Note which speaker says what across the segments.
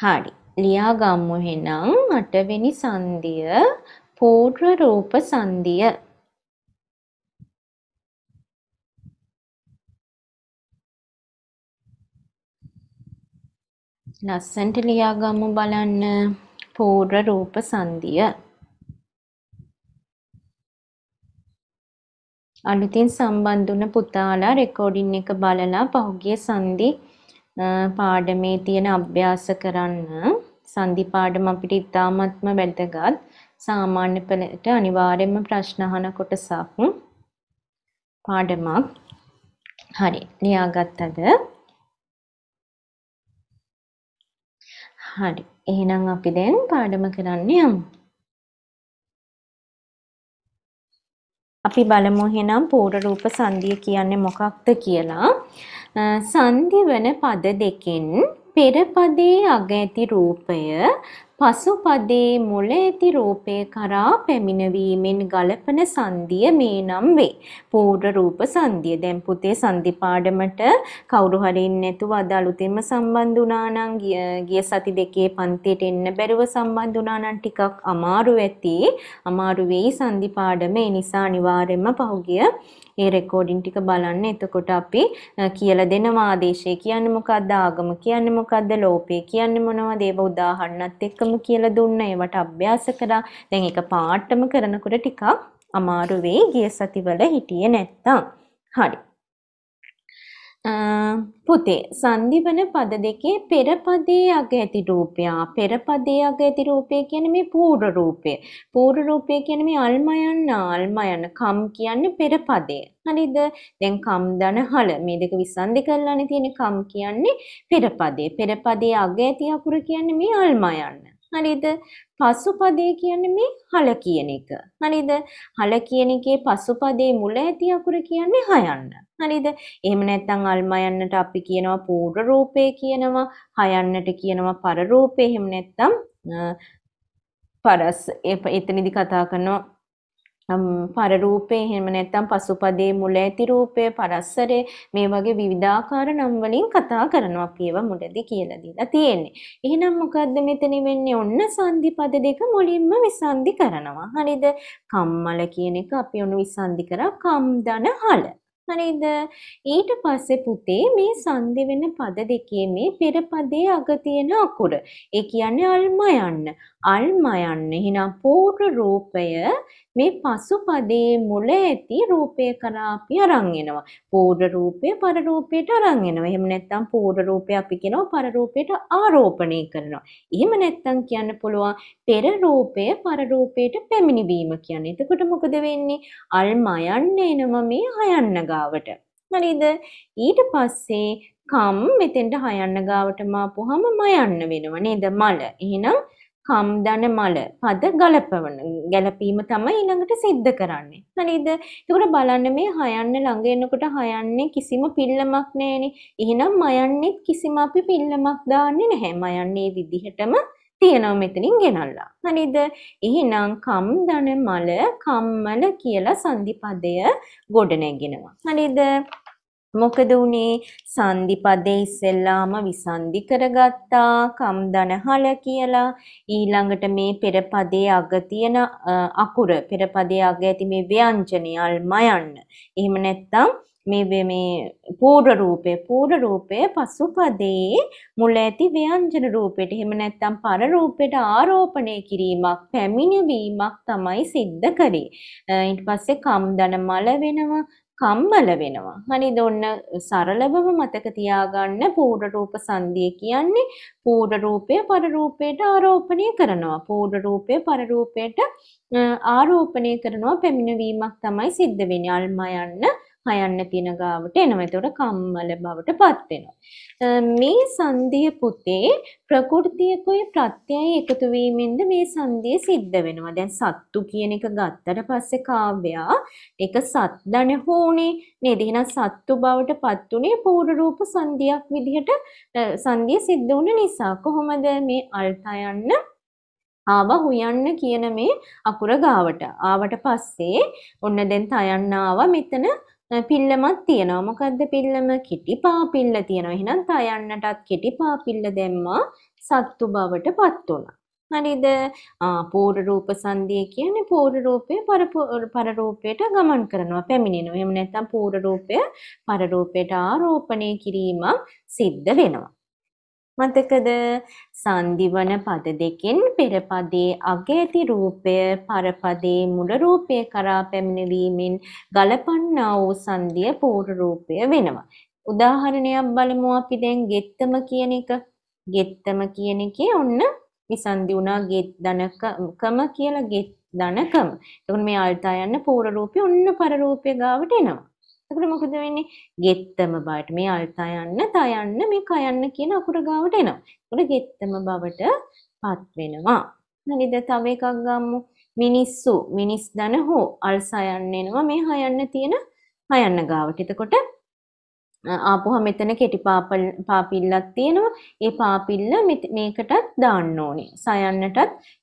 Speaker 1: හරි. ලියාගම්මු එහෙනම් අටවෙනි සංදිය පූර්ව රූප සංදිය. ලස්සන්ට ලියාගම්මු බලන්න පූර්ව රූප සංදිය. අලුතින් සම්බන්ධ වුණ පුතාලා රෙකෝඩින් එක බලලා පහුගිය සංදියේ පාඩමේ තියෙන අභ්‍යාස කරන්න සන්ධි පාඩම අපිට ඉතාමත්ම වැදගත් සාමාන්‍ය පෙළට අනිවාර්යයෙන්ම ප්‍රශ්න අහන කොටසක් පාඩමක් හරි ලියාගත්තද හරි එහෙනම් අපි දැන් පාඩම කරන්න යමු අපි බලමු එහෙනම් පූර්ව රූප සංධිය කියන්නේ මොකක්ද කියලා සන්ධිවන පද දෙකෙන් පෙරපදයේ අග ඇති රූපය පසුපදයේ මුල ඇති රූපය කරා පැමිණවීමෙන් ගලපන සංදිය මේ නම් වේ. පූර්ව රූප සංදිය. දැන් පුතේ සංදි පාඩමට කවුරු හරි නැතුව අද අලුතින්ම සම්බන්ධ වුණා නම් ගිය සති දෙකේ පන්තියට එන්න බැරුව සම්බන්ධ වුණා නම් ටිකක් අමාරු ඇති. අමාරු වෙයි සංදි පාඩම. ඒ නිසා අනිවාර්යයෙන්ම පහුගිය ඒ රෙකෝඩින් ටික බලන්න. එතකොට අපි කියලා දෙනවා ආදේශය කියන්නේ මොකද්ද? ආගම කියන්නේ මොකද්ද? ලෝපය කියන්නේ මොනවද? ඒව උදාහරණත් එක්කම කියලා දුන්න. ඒවට අභ්‍යාස කරා. දැන් ඒක පාඩම කරනකොට ටිකක් අමාරු වෙයි. ගිය සතිවල හිටියේ නැත්තම්. හරි. පුතේ සන්ධිවන පද දෙකේ පෙරපදයේ අග ඇති රූපය පෙරපදයේ අග ඇති රූපය කියන්නේ මේ පූර්ව රූපය පූර්ව රූපය කියන්නේ මේ අල්මයන් අල්මයන් කම් කියන්නේ පෙරපදය හරිද දැන් කම් දන හල මේ දෙක විසන්ධි කරලානේ තියෙන කම් කියන්නේ පෙරපදේ පෙරපදයේ අග ඇති අකුර කියන්නේ මේ අල්මයන් හරිද? පසුපදේ කියන්නේ මේ හල කියන එක. හරිද? හල කියන එකේ පසුපදේ මුල ඇති අකුර කියන්නේ හයන්න. හරිද? එහෙම නැත්නම් අල්මයන්නට අපි කියනවා පූර්ව රූපේ කියනවා, හයන්නට කියනවා පර රූපේ. එහෙම නැත්නම් පරස් එතනදි කතා කරනවා පරරූපේ එහෙම නැත්නම් පසුපදේ මුල ඇති රූපය පරස්සරේ මේ වගේ විවිධාකාර නම් වලින් කතා කරනවා අපි ඒවා මුලදී කියලා දීලා තියෙන්නේ. එහෙනම් මොකද්ද මෙතන වෙන්නේ? ඔන්න සංදිපද දෙක මුලින්ම විසන්දි කරනවා. හරිද? කම්මල කියන එක අපි ඔන්න විසන්දි කරා කම් දන හල. හරිද ඊට පස්සේ පුතේ මේ සංදි වෙන පද දෙකේ මේ පෙර පදයේ අග තියෙන අකුර ඒ කියන්නේ අල්ම යන්න අල්මයන් එහෙනම් පූර්ව රූපය මේ පසුපදේ මුල ඇති රූපය කරා අපි අරන් එනවා. පූර්ව රූපය පර රූපයට අරන් එනවා. එහෙම නැත්නම් පූර්ව රූපය අපි කියනවා පර රූපයට ආරෝපණය කරනවා. එහෙම නැත්නම් කියන්න පුළුවන් පෙර රූපය පර රූපයට පැමිණීම කියන්නේ. එතකොට මොකද වෙන්නේ? අල්මයන් එනවා මේ හයන්න ගාවට. හරිද? ඊට පස්සේ කම් මෙතෙන්ට හයන්න ගාවටම ආපුවාම මයන්න වෙනවා නේද මල. එහෙනම් කම්දන මල පද ගලපවන ගැලපීම තමයි ඊළඟට සිද්ධ කරන්නේ. හරිද? එතකොට බලන්න මේ හයන්න ළඟ එනකොට හයන්නේ කිසිම පිල්ලමක් නැහෙනේ. එහෙනම් මයන්නේ කිසිම අපි පිල්ලමක් දාන්නේ නැහැ. මයන්නේ විදිහටම තියෙනවා මෙතනින් ගෙනල්ලා. හරිද? එහෙනම් කම්දන මල කම්මල කියලා සන්ධිපදය ගොඩනැගෙනවා. හරිද? මොකද උනේ සන්ධිපදේ ඉස්සෙල්ලාම විසන්ධි කරගත්තා කම්දනහල කියලා ඊළඟට මේ පෙරපදේ අග තියෙන අකුර පෙරපදේ අග ඇති මේ ව්‍යංජනය අල්මයන්න එහෙම නැත්නම් මේ මේ පූර්ව රූපේ පූර්ව රූපේ පසුපදේ මුල ඇති ව්‍යංජන රූපයට එහෙම නැත්නම් පර රූපයට ආරෝපණය කිරීමක් පැමිණවීමක් තමයි සිද්ධ කරේ ඊට පස්සේ කම්දන මල වෙනවා කම්මල වෙනවා. හනිද ඔන්න සරලවම මතක තියාගන්න පූර්ණ රූප සංධිය කියන්නේ පූර්ණ රූපය පර රූපයට ආරෝපණය කරනවා. පූර්ණ රූපය පර රූපයට ආරෝපණය කරනවා පැමිණවීමක් තමයි සිද්ධ වෙන්නේ. අල්ම යන්න හයන්න තියෙන ගාවට එනවා. එතකොට කම්මල බවට පත් වෙනවා. මේ සංධිය පුතේ ප්‍රകൃතියකුයි ප්‍රත්‍යයයි එකතු වීමෙන්ද මේ සංධිය සිද්ධ වෙනවා. දැන් සත්තු කියන එක ගත්තට පස්සේ කාව්‍යා ඒක සත්දන හෝනේ නේද? එහෙනම් සත්තු බවට පත් උනේ පූර්ව රූප සංධියක් විදිහට සංධිය සිද්ධ වුණ නිසා කොහොමද මේ අල්තයන්න ආව හුයන්න කියන මේ අකුර ගාවට ආවට පස්සේ ඔන්න දැන් තයන්න ආවා මෙතන පිල්ලමත් තියෙනවා මොකද්ද පිල්ලම කිටිපා පිල්ල තියෙනවා එහෙනම් තයන්නටත් කිටිපා පිල්ල දැම්මා සත්තු බවට පත් වුණා හරිද පූර්ව රූප සංධිය කියන්නේ පූර්ව රූපය පරරූපයට ගමන් කරනවා පැමිණෙනවා එහෙම නැත්නම් පූර්ව රූපය පරරූපයට ආරෝපණය කිරීමක් සිද්ධ වෙනවා මතකද? සංදිවන පද දෙකෙන් පෙරපදයේ අග ඇති රූපය පරපදයේ මුල රූපය කරා පැමිණීමෙන් ගලපන්නා වූ සංදිය පූර්ව රූපය වෙනවා. උදාහරණයක් බලමු අපි දැන් ගෙත්තම කියන එක. ගෙත්තම කියන එකේ ඔන්න විසන්දි වුණා ගෙත් දනකම කියලා ගෙත් දනකම. එතකොට මේ අල්තා යන්න පූර්ව රූපය ඔන්න පර රූපය ගාවට එනවා. එතකොට මොකද වෙන්නේ? ගෙත්තම බවට මේ අල්ත යන්න, ත යන්න, මේ ක යන්න කියන අකුර ගාවට එනවා. එතකොට ගෙත්තම බවටපත් වෙනවා. හරිද? තව එකක් ගමු. මිනිස්සු, මිනිස් දන හෝ අල්ස යන්න එනවා මේ හ යන්න තියෙන හ යන්න ගාවට. එතකොට ආපුවා මෙතන කෙටි පාපිල්ලක් තියෙනවා. ඒ පාපිල්ල මේකටත් දාන්න ඕනේ. සයන්නටත්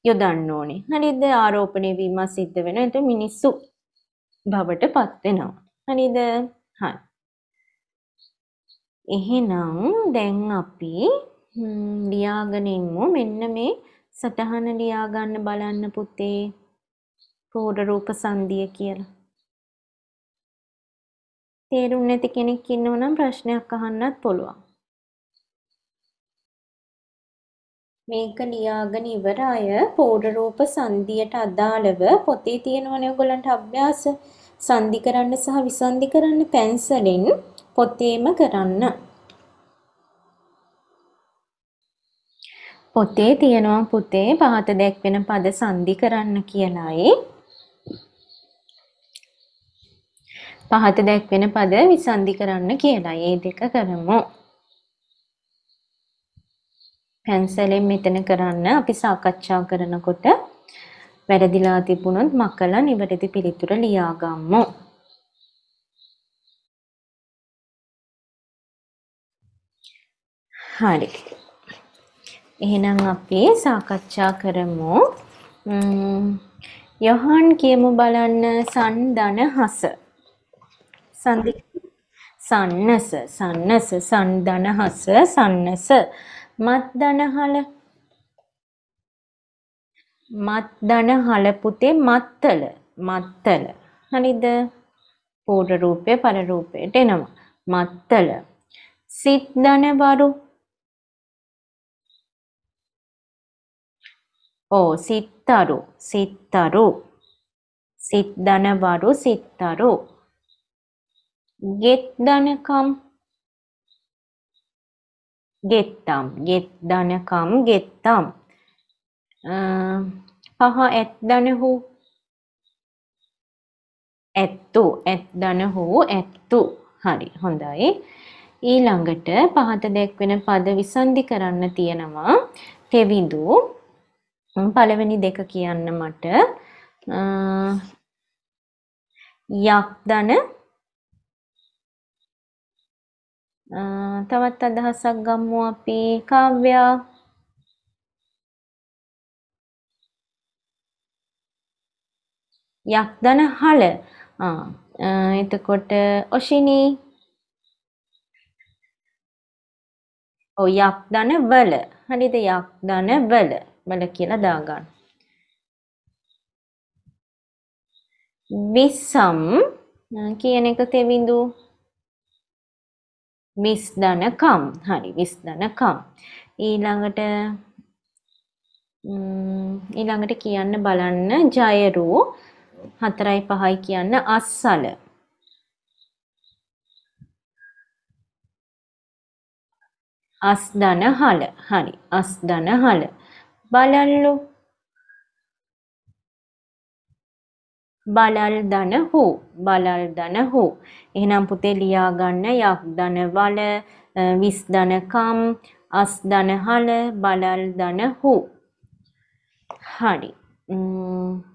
Speaker 1: යොදන්න ඕනේ. හරිද? ආරෝපණය වීම සිද්ධ වෙනවා. එතකොට මිනිස්සු බවටපත් වෙනවා. හරිද? හරි. එහෙනම් දැන් අපි ලියාගෙන ඉමු. මෙන්න මේ සටහන ලියා ගන්න බලන්න පුතේ. ප්‍රෝඩ රූප සංධිය කියලා. තේරුම් නැති කෙනෙක් ඉන්නවා නම් ප්‍රශ්නයක් අහන්නත් පුළුවන්. මේක ලියාගෙන ඉවර අය පෝඩරූප සංධියට අදාළව පොතේ තියෙනවනේ ඔයගොල්ලන්ට අභ්‍යාස සංදි කරන්න සහ විසන්දි කරන්න පැන්සලෙන් පොතේම කරන්න. පොතේ තියෙනවා පුතේ පහත දැක්වෙන පද සංදි කරන්න කියලායි. පහත දැක්වෙන පද විසන්දි කරන්න කියලා. ඒ දෙක කරමු. පැන්සලෙන් මෙතන කරන්න අපි සාකච්ඡා කරනකොට වැරදිලා තිබුණොත් මකලා නිවැරදි පිළිතුර ලියාගම්මු. හරි. එහෙනම් අපි සාකච්ඡා කරමු. යොහන් කියමු බලන්න සන්දන හස. සන්දි සන්නස සන්නස සන්දන හස සන්නස මත්දනහල මත්දන හලපුතේ මත්තල මත්තල හරිද පූර්ව රූපය පර රූපයට එනවා මත්තල සිත් දන වරු ඕ සිත්තරු සිත්තරු සිත් දන වරු සිත්තරු ගෙත් දනකම් ගෙත්තම් ගෙත් දනකම් ගෙත්තම් පහ ඇත් දනහු ඇත්තු ඇත් දනහු ඇත්තු හරි හොඳයි ඊළඟට පහත දැක්වෙන පද විසන්ධි කරන්න තියෙනවා තෙවිඳු පළවෙනි දෙක කියන්න මට යක්දන තවත් අදහසක් ගම්මු අපි කාව්‍යා යක්දන හල එතකොට ඔෂිනී ඔව් යක්දන වල හරිද යක්දන වල වල කියලා දාගන්න විසම් කියන එක තෙවිඳු විස්දනකම් හරි විස්දනකම් ඊළඟට ඊළඟට කියන්න බලන්න ජයරූ හතරයි පහයි කියන්න අස්සල. අස්දන හල හරි අස්දන හල බලල්ලු බලල් දන හෝ බලල් දන හෝ එහෙනම් පුතේ ලියා ගන්න යක් දන වල විස් දන කම් අස් දන හල බලල් දන හෝ හරි ම්ම්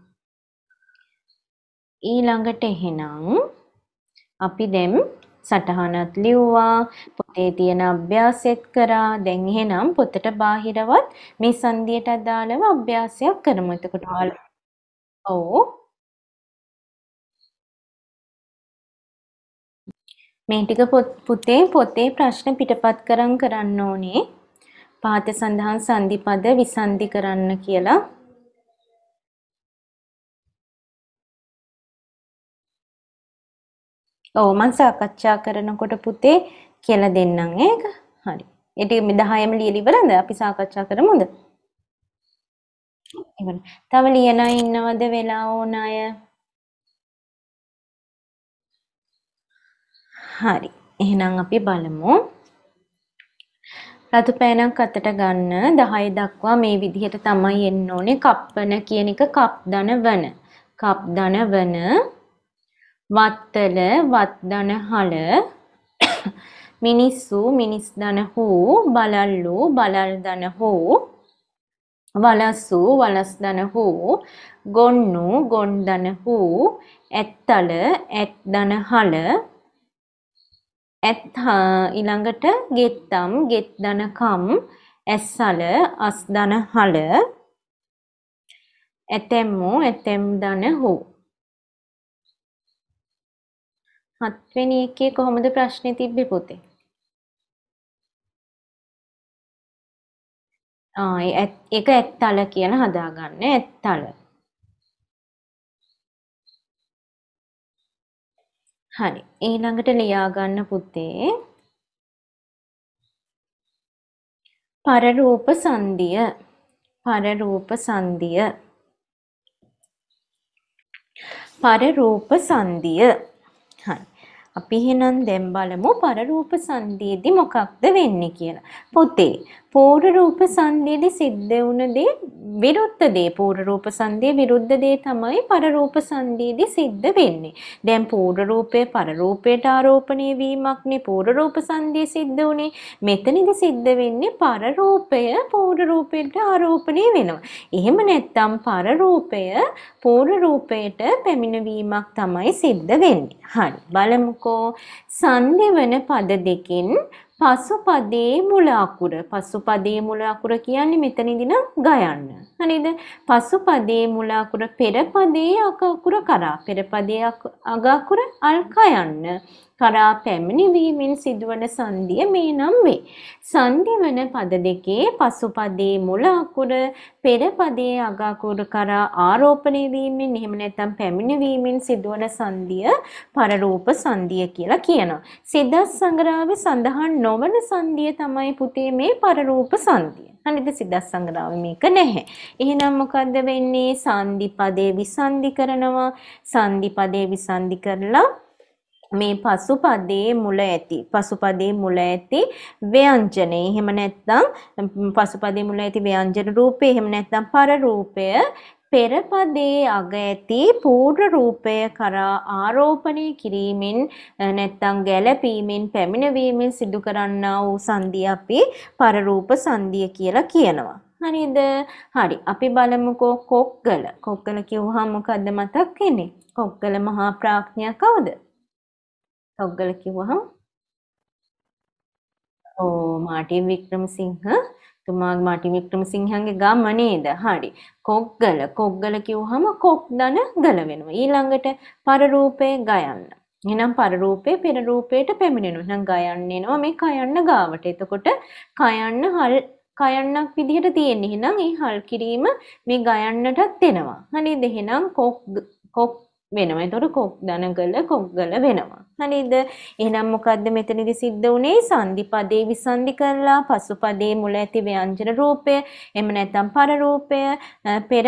Speaker 1: ඊළඟට එහෙනම් අපි දැන් සටහනත් ලිව්වා පොතේ තියෙන අභ්‍යාසෙත් කරා දැන් එහෙනම් පොතට බාහිරවත් මේ සංදියට අදාළව අභ්‍යාසයක් කරමු එතකොට ඔව් මේ ටික පුතේ පොතේ ප්‍රශ්න පිටපත් කරන් කරන්න ඕනේ පාඨ සඳහන් සංදිපද විසන්දි කරන්න කියලා ඔව් මං සාකච්ඡා කරනකොට පුතේ කියලා දෙන්නම් ඒක. හරි. ඒ ටික මේ 10ම ලියලා ඉවරද? අපි සාකච්ඡා කරමුද? ඉවර. තව ලියනා ඉන්නවද වෙලා ඕන අය? හරි. එහෙනම් අපි බලමු. රතු පෑනක් අතට ගන්න 10 දක්වා මේ විදිහට තමයි එන්න ඕනේ කප්පන කියන එක කප් ධන වන. කප් ධන වන වත්තල වත්දන හල මිනිස්සු මිනිස් දන හෝ බලල්ලු බලල් දන හෝ වලස්සු වලස් දන හෝ ගොන්නු ගොන් දන හෝ ඇත්තල ඇත් දන හල ඇත් ඊළඟට ගෙත්තම් ගෙත් දන කම් ඇස්සල අස් දන හල ඇතැම්මෝ ඇතැම් දන හෝ හත්වෙනි එකේ කොහොමද ප්‍රශ්නේ තිබ්බේ පොතේ? ආ ඒක ඇත්තල කියලා හදාගන්න ඇත්තල. හරි. ඊළඟට ලියා ගන්න පුතේ. පරරූප සංදිය. පරරූප සංදිය. පරරූප සංදිය. හරි. අපි එහෙනම් දැන් බලමු පරරූප සංදීදී මොකක්ද වෙන්නේ කියලා. පොතේ පූර්ව රූප සංදේදි සිද්ධ වුණ දේ විරුද්ධ දේ පූර්ව රූප සංදේ විරුද්ධ දේ තමයි පර රූප සංදේදි සිද්ධ වෙන්නේ. දැන් පූර්ව රූපේ පර රූපයට ආරෝපණය වීමක්නේ පූර්ව රූප සංදේ සිද්ධ වුනේ. මෙතනදි සිද්ධ වෙන්නේ පර රූපය පූර්ව රූපයට ආරෝපණය වෙනවා. එහෙම නැත්නම් පර රූපය පූර්ව රූපයට පැමිණවීමක් තමයි සිද්ධ වෙන්නේ. හරි. බලමුකෝ සංදේවන පද දෙකෙන් පසුපදේ මුල අකුර පසුපදේ මුල අකුර කියන්නේ මෙතනදී නම් ගයන්න හරිද පසුපදේ මුල අකුර පෙරපදේ අකුර කරා පෙරපදේ අග අකුර අල්කා යන්න කරා පැමිණවීමෙන් සිදුවන සංධිය මේ නම් වේ. සංධි වන පද දෙකේ පසුපදයේ මුල අකුර පෙරපදයේ අග අකුර කරා ආරෝපණය වීමෙන් එහෙම නැත්නම් පැමිණවීමෙන් සිදුවන සංධිය පරරූප සංධිය කියලා කියනවා. සිද්දස් සංග්‍රහයේ සඳහන් නොවන සංධිය තමයි පුතේ මේ පරරූප සංධිය. හරිද සිද්දස් සංග්‍රහයේ මේක නැහැ. එහෙනම් මොකද්ද වෙන්නේ? සංධි පදේ විසන්ධි කරනවා. සංධි පදේ විසන්ධි කරලා මේ පසුපදයේ මුල ඇති පසුපදයේ මුල ඇති ව්‍යංජනය එහෙම නැත්නම් පසුපදයේ මුල ඇති ව්‍යංජන රූපය එහෙම නැත්නම් පර රූපය පෙරපදයේ අග ඇති පූර්ව රූපය කරා ආරෝපණය කිරීමෙන් නැත්නම් ගැළපීමෙන් පැමිණවීමෙන් සිදු කරන්නා වූ සංධිය අපි පරරූප සංධිය කියලා කියනවා. හරිද? හරි. අපි බලමුකෝ කොක්ගල. කොක්ගල කිව්වහම මොකද්ද මතක් වෙන්නේ? කොක්ගල මහා ප්‍රඥා කවුද? ඔග්ගල කිව්වහම ඕ මාටින් වික්‍රමසිංහ තුමා මාටින් වික්‍රමසිංහන්ගේ ගම නේද? හරි. කොග්ගල කොග්ගල කිව්වහම කොක් දන ගල වෙනවා. ඊළඟට පරරූපේ ගයන්න. එහෙනම් පරරූපේ පෙර රූපයට පැමිණෙනවා. එහෙනම් ගයන්නේනවා මේ කයන්න ගාවට. එතකොට කයන්න හල් කයන්නක් විදිහට තියෙන්නේ. එහෙනම් ඒ හල් කිරීම මේ ගයන්නටත් දෙනවා. හරිද? එහෙනම් කොක් කොක් වෙනම. එතකොට කොක් දන කළ කොක් කළ වෙනවා. හරිද? එහෙනම් මොකද්ද මෙතනදි සිද්ධ වුනේ? සංදිපදේ විසන්දි කරලා පසුපදේ මුල ඇති ව්‍යංජන රූපය, එහෙම නැත්නම් පර රූපය, පෙර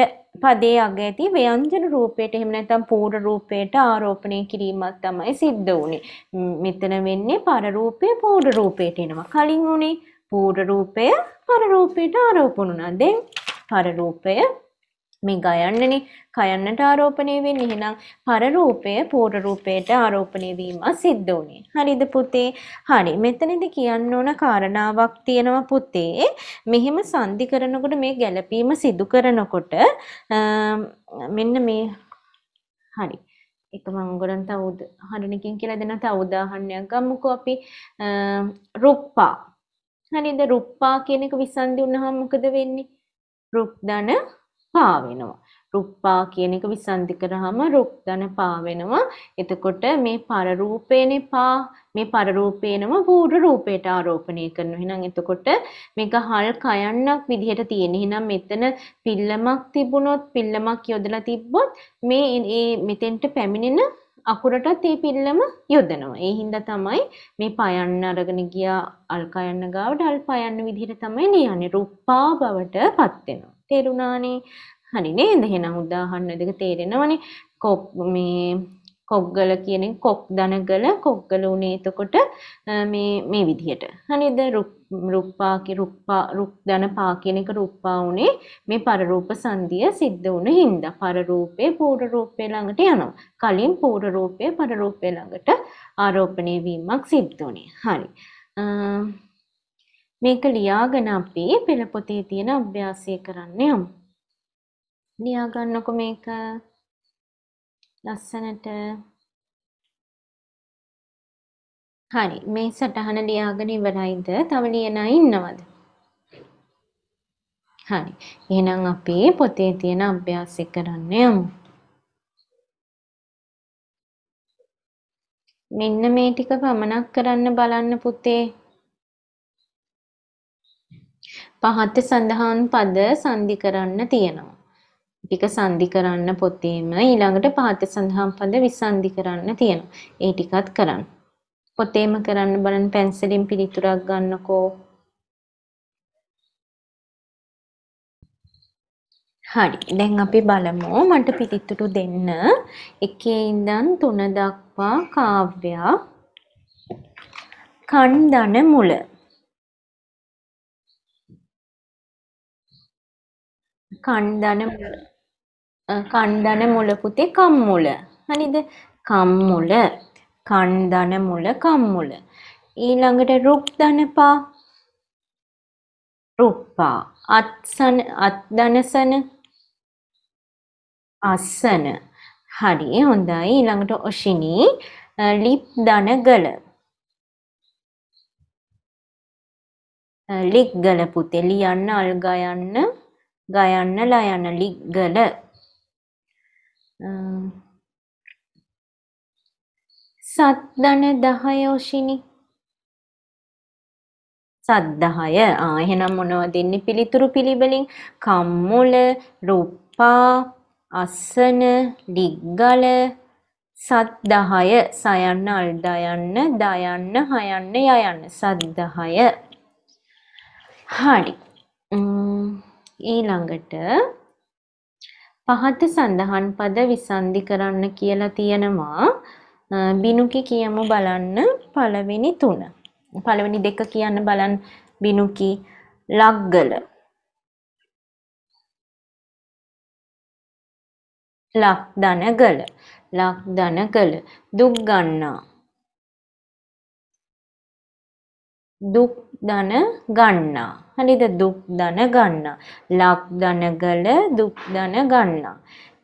Speaker 1: පදේ අග ඇති ව්‍යංජන රූපයට එහෙම නැත්නම් පූර්ව රූපයට ආරෝපණය කිරීමක් තමයි සිද්ධ වුනේ. මෙතන වෙන්නේ පර රූපය පූර්ව රූපයට එනවා. කලින් උනේ පූර්ව රූපය පර රූපයට ආරෝපණ වුණා. දැන් පර රූපය මේ ගයන්නනේ කයන්නට ආරෝපණය වෙන්නේ එහෙනම් පර රූපය පූර්ව රූපයට ආරෝපණය වීම සිද්ධ වුණේ. හරිද පුතේ? හරි. මෙතනදී කියන්න ඕන කාරණාවක් තියෙනවා පුතේ. මෙහෙම සංදි කරනකොට මේ ගැළපීම සිදු කරනකොට මෙන්න මේ හරි. එක මම උගලන්ට හරිනකින් කියලා දෙන තව උදාහරණයක් ගමුකෝ අපි රුප්පා. හරිද රුප්පා කියන එක විසන්දි වුණාම මොකද වෙන්නේ? රුක් ධන පා වෙනවා. රුප්පා කියන එක විසන්ධි කරාම රුක් ධන පා වෙනවා. එතකොට මේ පර රූපේනේ පා මේ පර රූපේනම පූර්ව රූපයට ආරෝපණය කරනවා. එහෙනම් එතකොට මේක හල් කයන්නක් විදිහට තියෙන. එහෙනම් මෙතන පිල්ලමක් තිබුණොත් පිල්ලමක් යොදලා තිබ්බොත් මේ මේ මෙතෙන්ට පැමිණෙන අකුරටත් ඒ පිල්ලම යොදනවා. ඒ හින්දා තමයි මේ පයන්න අරගෙන ගියා අල් කයන්න ගාවට අල් පයන්න විදිහට තමයි ලියන්නේ. රුප්පා බවට පත් වෙනවා. තේරුණානේ. හරි නේද? එහෙනම් උදාහරණ දෙක තේරෙනවනේ. කොප් මේ කොග්ගල කියන කොක් දනගල කොග්ගල උනේ එතකොට මේ මේ විදිහට. හරිද? රුප්පා රුප්පා රුක් දන පා කියන එක රුප්පා උනේ මේ පරරූප සංධිය සිද්ධ වුණ හින්දා. පරරූපේ පූර්ව රූපේ ළඟට යනවා. කලින් පූර්ව රූපේ පරරූපේ ළඟට ආරෝපණය වීමක් සිද්ධ උනේ. හරි. මේක ලියාගෙන අපි පෙළ පොතේ තියෙන අභ්‍යාසය කරන්න යමු. ලියා ගන්නකො මේක ලස්සනට හරි මේ සටහන ලියාගෙන ඉවරයිද? තව ලියනා ඉන්නවද? හරි. එහෙනම් අපි පොතේ තියෙන අභ්‍යාසය කරන්න යමු. මෙන්න මේ ටික පමණක් කරන්න බලන්න පුතේ. පහත සඳහන් පද සංදි කරන්න තියෙනවා. ටික සංදි කරන්න පොතේම ඊළඟට පහත සඳහන් පද විසන්දි කරන්න තියෙනවා. ඒ ටිකත් කරන්න. පොතේම කරන්න බලන්න පැන්සලෙන් පිළිතුරක් ගන්නකෝ. හරි. දැන් අපි බලමු මට පිළිතුරු දෙන්න. එකේ ඉඳන් 3 දක්වා කාව්‍යයක් කන්දන මුල කණ්ඩන කණ්ඩන මුල පුතේ කම්මුල. හරිද? කම්මුල. කණ්ඩන මුල කම්මුල. ඊළඟට රුක්දන පා රුප්පා අත්සන අත්දනසන අස්සන හරි හොඳයි ඊළඟට ඔෂිනී ලිප් දන ගල ලික් ගල පුතේ ලියන්න අල්ගා යන්න ගයන්න ලයනලිගල සත්දන දහයෝෂිනි සද්දහය එහෙනම් මොනව දෙන්නේ පිළිතුරු පිළිබලින් කම්මුල රුප්පා අස්සන ලිග්ගල සද්දහය සයන්න අල්දයන්න දයන්න හයන්න යයන්න සද්දහය හරි ඊළඟට පහත සඳහන් පද විසන්ධි කරන්න කියලා තියෙනවා බිනුකි කියමු බලන්න පළවෙනි තුන. පළවෙනි දෙක කියන්න බලන්න බිනුකි ලග්ගල. ලක්ධනගල ලක්ධනගල දුක් ගන්නා දුක් ධන ගන්නා. හරිද? දුක් ධන ගන්නා. ලක් ධන ගල දුක් ධන ගන්නා.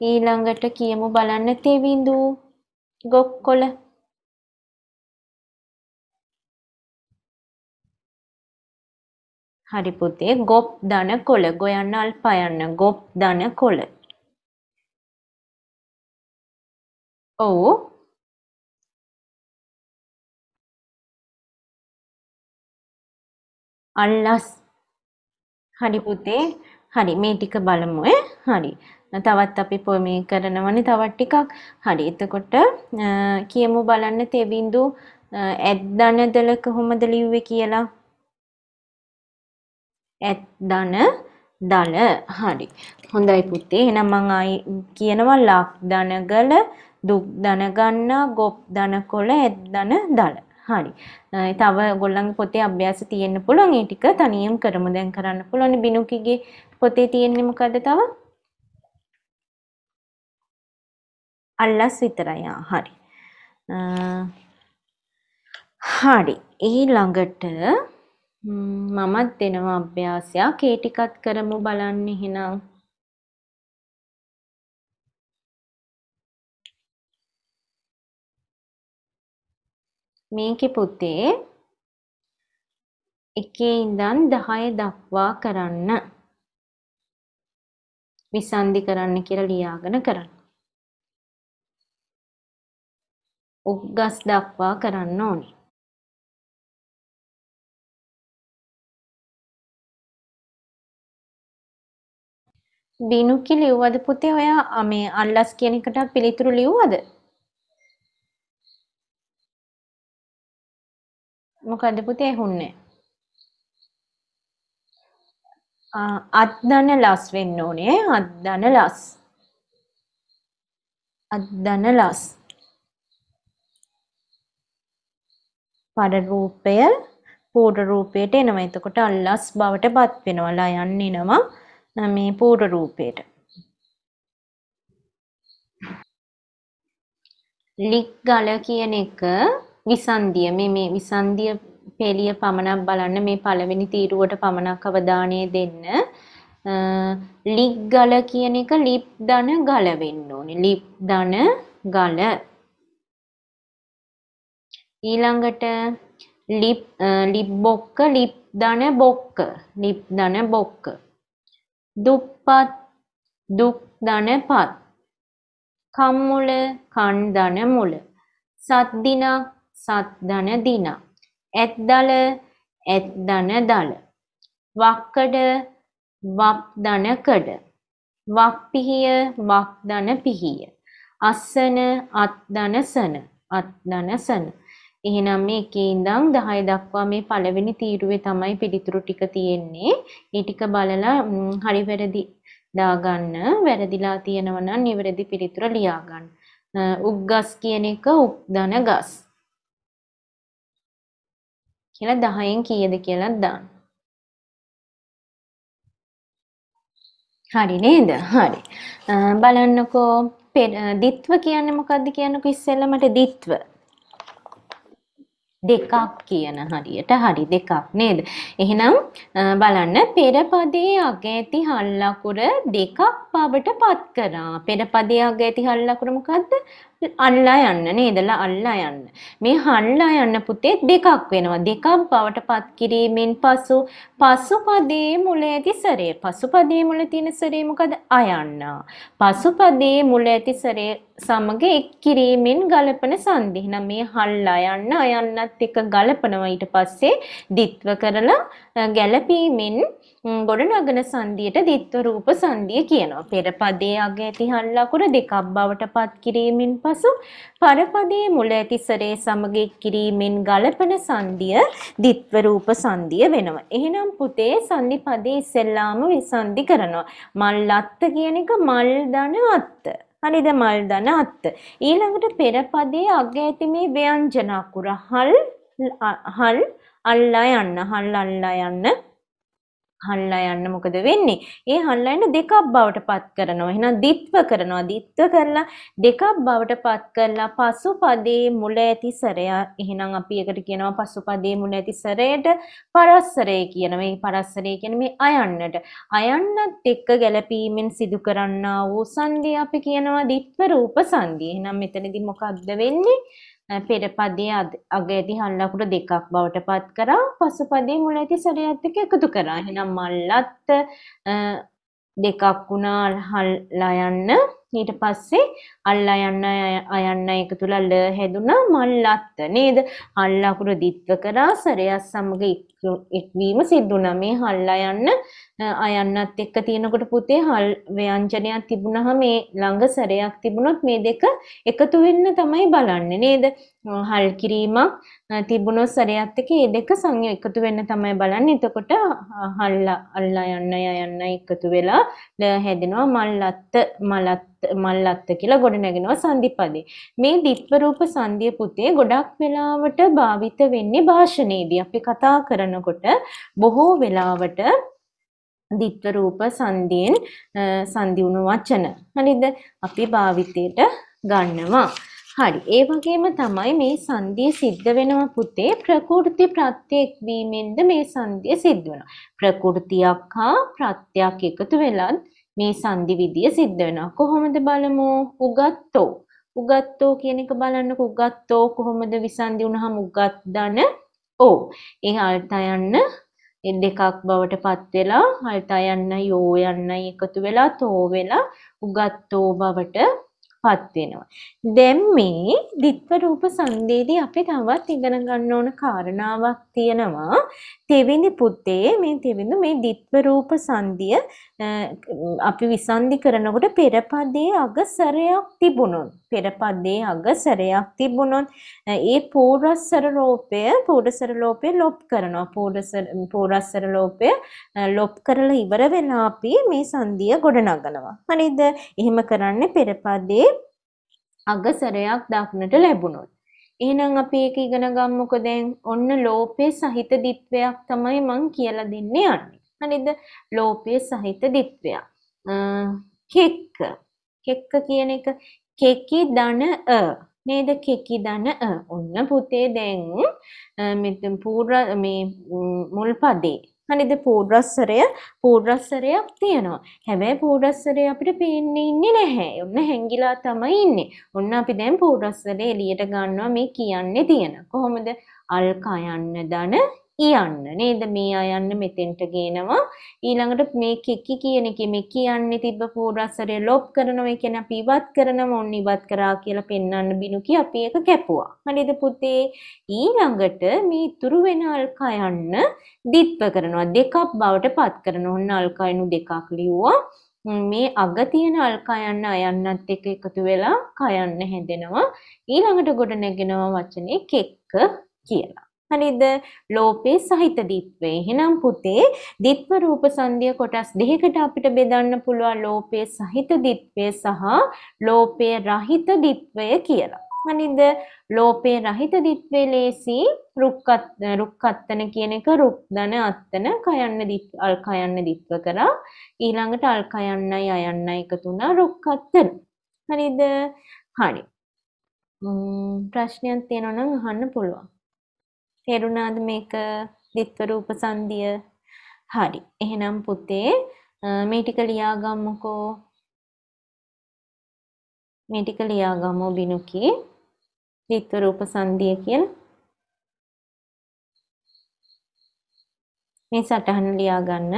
Speaker 1: ඊළඟට කියමු බලන්න තෙවිඳු ගොක්කොල හරි පුතේ ගොප් ධන කොළ ගොයන්න අල්පයන්න ගොප් ධන කොළ ඔව් අල්ලස් හරි පුතේ හරි මේ ටික බලමු හරි තවත් අපි මේ කරනවනේ තවත් ටිකක් හරි එතකොට කියමු බලන්න තෙවිඳු ඇද්දනදල කොහොමද ලිව්වේ කියලා ඇද්දන දල හරි හොඳයි පුතේ එහෙනම් මං ආයි කියනවා ලක් දනගල දුක් දන ගන්නා ගොප් දනකොළ ඇද්දන දල හරි. තව ගොල්ලන්ගේ පොතේ අභ්‍යාස තියෙන්න පුළුවන්. ඒ ටික තනියෙන් කරමු දැන් කරන්න පුළුවන්. බිනුකිගේ පොතේ තියෙන්නේ මොකද්ද තව? අල්ලස් විතරයි. හරි. හරි. ඊළඟට මමත් දෙනවා අභ්‍යාසයක්. ඒ ටිකත් කරමු බලන්න එහෙනම්. මේකේ පුතේ එකේ ඉඳන් 10 දක්වා කරන්න. විසන්දි කරන්න කියලා ලියාගෙන කරන්න. උග්ගස් දක්වා කරන්න ඕනේ. බිනුකි ලිව්වද පුතේ ඔයා මේ අල්ලස් කියන එකට පිළිතුරු ලිව්වද? මොකද පුතේ හුන්නේ අත්දන ලස් වෙන්න ඕනේ අත්දන ලස් අත්දන ලස් පඩ රූපය පූර්ණ රූපයට එනවා එතකොට අල්ලස් බවට පත් වෙනවා ලයන් එනවා මේ පූර්ණ රූපයට ලික් ගල කියන එක විසන්දිය මේ මේ විසන්දිය පෙළිය පමණක් බලන්න මේ පළවෙනි තීරුවට පමණක් අවධානය දෙන්න. ලිප් ගල කියන එක ලිප් ධන ගල වෙන්න ඕනේ. ලිප් ධන ගල. ඊළඟට ලිප් ලිප් බොක්ක ලිප් ධන බොක්ක. ලිප් ධන බොක්ක. දුප්පත් දුක් ධන පත්. කම්මුල කන් ධන මුල. සත් දිනක් සත්දන දිනා ඇත් දල ඇත් දන දල වක්කඩ වප් දන කඩ වක් පිහිය වක් දන පිහිය අස්සන අත් දන සන අත් දන සන එහෙනම් මේ එකේ ඉඳන් 10 දක්වා මේ පළවෙනි තීරුවේ තමයි පිළිතුරු ටික තියෙන්නේ. ඒ ටික බලලා හරි වැරදි දාගන්න. වැරදිලා තියෙනවා නම් නිවැරදි පිළිතුර ලියා ගන්න. උග්ගස් කියන එක උක්දන ගස්. කියලා දහයෙන් කීයද කියලත් දාන්න. හරි නේද? හරි. බලන්නකෝ දිත්ව කියන්නේ මොකක්ද කියන්නකෝ ඉස්සෙල්ලමට දිත්ව. දෙකක් කියන හරියට හරි දෙකක් නේද? එහෙනම් බලන්න පෙරපදයේ අග ඇති හල් ලකුර දෙකක් බවට පත් කරා. පෙරපදයේ අග ඇති හල් ලකුර මොකද්ද? අල්ලා යන්න නේදලා අල්ලා යන්න. මේ හල්ලා යන්න පුතේ දෙකක් වෙනවා. දෙකක් බවට පත් කිරීමෙන් පසු පසුපදේ මුල ඇති සරේ. පසුපදේ මුල තියෙන සරේ මොකද? අයන්න. පසුපදේ මුල ඇති සරේ සමග එක් කිරීමෙන් ගලපන සංදි. නම් මේ හල්ලා යන්න අයන්නත් එක ගලපනවා ඊට පස්සේ ditව කරලා ගැළපීමෙන් ගොඩනගන සංදියට ditව රූප සංදිය කියනවා. පෙර පදයේ අග ඇති හල්ලාකුර දෙකක් බවට පත් කිරීමෙන් පසු පරපදයේ මුල ඇති සරේ සමග එක් කිරීමෙන් ගලපන සංදිය ditව රූප සංදිය වෙනවා. එහෙනම් පුතේ සංදි පදයේ ඉස්සෙල්ලාම විසන්දි කරනවා. මල් අත්ත කියන එක මල් දන අත්ත. හරිද මල් දන අත්ත. ඊළඟට පෙරපදයේ අග ඇති මේ ව්‍යංජන අකුර හල් හල් අල්ලා යන්න හල් අල්ලා යන්න හන්ලා යන්න මොකද වෙන්නේ? ඒ හන්ලා යන දෙකක් බවට පත් කරනවා. එහෙනම් ditව කරනවා. ditව කරලා දෙකක් බවට පත් කරලා පසුපදේ මුල ඇති සරය. එහෙනම් අපි එකට කියනවා පසුපදේ මුල ඇති සරයට පරස්සරය කියනවා. මේ පරස්සරය කියන්නේ මේ අයන්නට. අයන්නත් එක්ක ගැළපීමෙන් සිදු කරන්නා වූ සංධිය අපි කියනවා ditව රූප සංධිය. එහෙනම් මෙතනදී මොකක්ද වෙන්නේ? පෙරපදයේ අග ඇති හන් ලකුණු දෙකක් බවට පත් කරා පසුපදයේ මුල ඇති සැරයත් එක්ක එකතු කරා එහෙනම් මල්ලත් දෙකක් වුණා හල්ලා යන්න ඊට පස්සේ අල්ලා යන්න අයන්න එකතු ලල්ල හැදුනා මල්ලත්ත නේද? අල්ලා අකුර දිත්ව කරා සරයස් සමග එක්වීම සිද්ධ වුණා. මේ අල්ලා යන්න අයන්නත් එක්ක තියෙනකොට පුතේ හල් ව්‍යංජනයක් තිබුණාම මේ ළඟ සරයක් තිබුණොත් මේ දෙක එකතු වෙන්න තමයි බලන්නේ නේද? හල් කිරීමක් තිබුණොත් සරයත් එක්ක මේ දෙක සංයෝ එකතු වෙන්න තමයි බලන්නේ. එතකොට හල්ලා අල්ලා යන්න යන්න එකතු වෙලා හැදෙනවා මල්ලත්ත මලත් මල්ලත්ත කියලා ගොඩනැගෙනවා සන්ධිපදේ. මේ දිත්වරූප සන්ධිය පුතේ ගොඩක් වෙලාවට භාවිත වෙන්නේ භාෂණයේදී. අපි කතා කරනකොට බොහෝ වෙලාවට දිත්වරූප සන්ධියෙන් සන්ධිවුණු වචන. හරිද? අපි භාවිතයට ගන්නවා. හරි ඒ වගේම තමයි මේ සංධිය සිද්ධ වෙනවා පුතේ ප්‍රකෘති ප්‍රත්‍යෙක් වීමෙන්ද මේ සංධිය සිද්ධ වෙනවා ප්‍රකෘතියක් හා ප්‍රත්‍යක් එකතු වෙලත් මේ සංදි විදිය සිද්ධ වෙනවා. කොහොමද බලමු? උගත්තෝ. උගත්තෝ කියන එක බලන්නකො උගත්තෝ කොහොමද විසන්දි වුණාම උගත් ධන ඕ. ඒ අල්තා යන්න දෙකක් බවට පත් වෙලා අල්තා යන්න යෝ යන්න එකතු වෙලා තෝ වෙලා උගත්තෝ බවට පත් වෙනවා. දැන් මේ ditth රූප සංදේදී අපි තවත් ඉගෙන ගන්න ඕන කාරණාවක් තියෙනවා. තෙවිඳි පුතේ මේ තෙවිඳු මේ ditth රූප සංදිය අපි විසන්දි කරනකොට පෙරපදයේ අගසරයක් තිබුණොත් පෙරපදයේ අගසරයක් තිබුණොත් ඒ පූරස්සර ලෝපය පූරස්සර ලෝපය ලොප් කරනවා පූරස්සර ලෝපය ලොප් කරලා ඉවර වෙන අපි මේ සංදිය ගොඩනගනවා හරිද එහෙම කරන්නේ පෙරපදයේ අගසරයක් දක්නට ලැබුණොත් එහෙනම් අපි ඒක ඉගෙන ගමුකෝ දැන් ඔන්න ලෝපයේ සහිත ditwයක් තමයි මම කියලා දෙන්නේ යන්නේ හරිද ලෝපයේ සහිත ditwයක් කෙක්ක කෙක්ක කියන එක කෙකි දන අ නේද කෙකි දන අ ඔන්න පුතේ දැන් මෙතන පූර්ව මේ මුල් පදේ හරිද පූර්වස්වරය පූර්වස්වරයක් තියෙනවා. හැබැයි පූර්වස්වරය අපිට පේන්නේ ඉන්නේ නැහැ. ඔන්න හැංගිලා තමයි ඉන්නේ. ඔන්න අපි දැන් පූර්වස්වරය එළියට ගන්නවා මේ කියන්නේ තියෙන. කොහොමද? අල් කයන්න දන යන්න නේද මේ අයන්න මෙතෙන්ට ගේනවා ඊළඟට මේ කෙක්කි කියන එක මේ කියන්නේ තිබ්බ පූර්වස්සරය ලොප් කරනවා කියන අපි ඉවත් කරනවා ඔන්න ඉවත් කරා කියලා පෙන්වන්න බිනුකි අපි ඒක කැපුවා හරිද පුතේ ඊළඟට මේ ඉතුරු වෙන අල්කා යන්න දිත්ව කරනවා දෙකක් බවට පත් කරනවා ඔන්න අල්කයනු දෙකක් ලිව්වා මේ අග තියෙන අල්කා යන්න අයන්නත් එක්ක එකතු වෙලා කයන්න හැදෙනවා ඊළඟට ගොඩ නැගෙනවා වචනේ කෙක්ක කියලා හරිද? ලෝපේ සහිත දිත්වේ. එහෙනම් පුතේ දිත්ව රූප සංධිය කොටස් දෙකකට අපිට බෙදන්න පුළුවන් ලෝපේ සහිත දිත්වේ සහ ලෝපේ රහිත දිත්වය කියලා. හරිද? ලෝපේ රහිත දිත්වේ ලේසි රුක්කත් රුක්කත්තන කියන එක රුක්දන අත්තන කයන්න දිත් අල් කයන්න දිත්ව කරා. ඊළඟට අල් කයන්නයි අයන්නයි එකතු වුණා රුක්කත්තන. හරිද? හරි. ම්ම් ප්‍රශ්නයක් තියෙනවා නම් අහන්න පුළුවන්. තේරුණාද මේක දිත්වර උපසන්දිය හරි එහෙනම් පුතේ මේ ටික ලියාගමුකෝ මේ ටික ලියාගමු බිනුකි දිත්වර උපසන්දිය කියලා මේ සටහන ලියාගන්න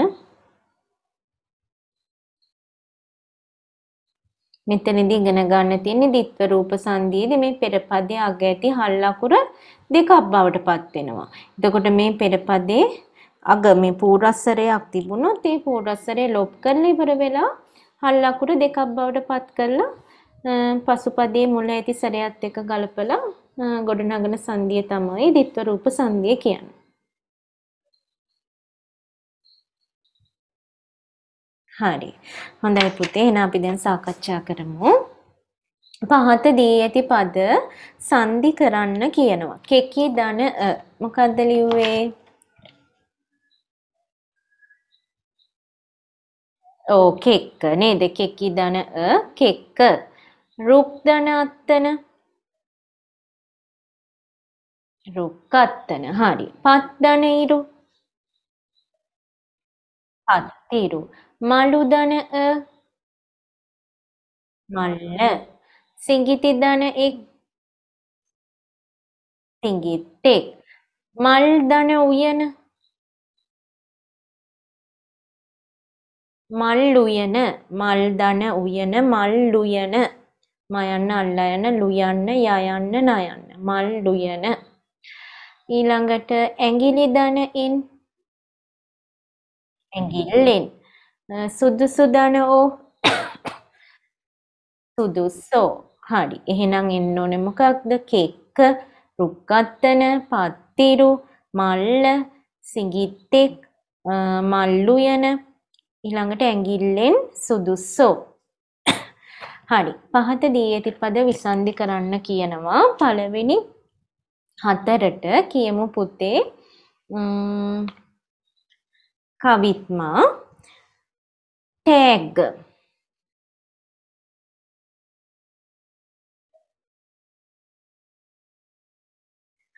Speaker 1: මෙතනදී ඉගෙන ගන්න තියෙන්නේ ditth රූප සංදීයේදී මේ පෙරපදයේ අග ඇති හල් ලකුර දෙකක් බවට පත් වෙනවා. එතකොට මේ පෙරපදයේ අග මේ පූර්වස්සරයක් තිබුණොත් ඒ පූර්වස්සරේ ලොප් කරලා ඉවර වෙලා හල් ලකුර දෙකක් බවට පත් කරලා පසුපදයේ මුල ඇති සරයත් එක්ක ගලපලා ගොඩනගන සංදීය තමයි ditth රූප සංදීය කියන්නේ. හරි. හොඳයි පුතේ. එහෙනම් අපි දැන් සාකච්ඡා කරමු. පහත දී ඇති පද සංදි කරන්න කියනවා. කෙකි දන අ මොකද්ද ලිව්වේ? ඕ කෙක්ක නේද? කෙකි දන අ කෙක්ක. රුක් දන අත්තන රුක් අත්තන. හරි. පත් දන ඉරු පත්තිරු මළුදන අ මල්ල සිඟිතිදන එක් සිඟිත්තෙක් මල්දන උයන මල් උයන මල්දන උයන මල් උයන මයන්න අල්ලයන ලුයන්න යයන්න නයන්න මල් උයන ඊළඟට ඇඟිලි දන ඉන් ඇඟිල්ලෙන් සුදුසු දනෝ සුදුසෝ හරි එහෙනම් එන්න ඕනේ මොකක්ද කෙක්ක රුක්කත්තන පත්තිරු මල්ල සිඟිත්තෙක් මල්ලු යන ඊළඟට ඇඟිල්ලෙන් සුදුසෝ හරි පහත දී ඇති පද විසන්ධි කරන්න කියනවා පළවෙනි හතරට කියමු පුතේ කවිත්ම ටැග්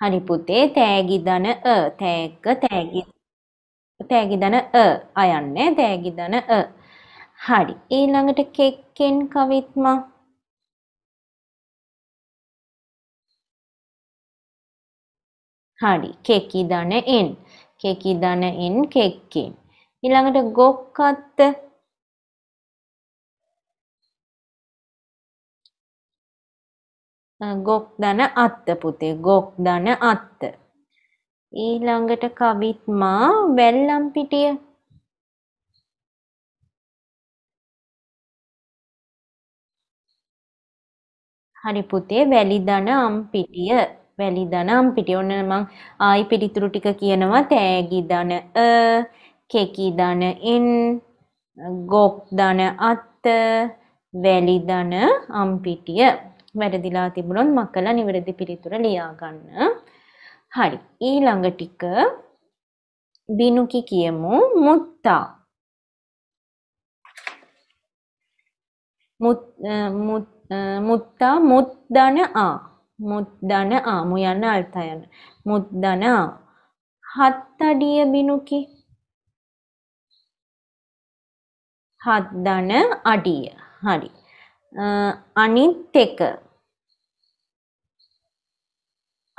Speaker 1: හරි පුතේ තෑගිදන අ තෑග්ග තෑගි තෑගිදන අ අයන්නේ තෑගිදන අ හරි ඊළඟට කෙක්කෙන් කවිත්ම හරි කෙකිදන එන් කෙකි දනයින් කෙක්කින්. ඊළඟට ගොක්කත්ත ගොක් දන අත්ත පුතේ ගොක් දන අත්ත. ඊළඟට කවිත්මා වැල්ලම් පිටිය හරි පුතේ වැලි දන අම් පිටිය වැලි දන අම්පිටි. ඔන්න මං ආයි පිළිතුරු ටික කියනවා තෑගි දන අ කෙකි දන එන් ගොක් දන අත් වැලි දන අම්පිටිය. වැරදිලා තිබුණොත් මක්කලා නිවැරදි පිළිතුර ලියා ගන්න. හරි. ඊළඟ ටික බිනුකි කියමු මුත්තා. මුත්තා මුත් දන ආ මුද්දන ආමු යන අල්තයන මුද්දන හත් අඩිය බිනුකි හත් දන අඩිය හරි අනිත් එක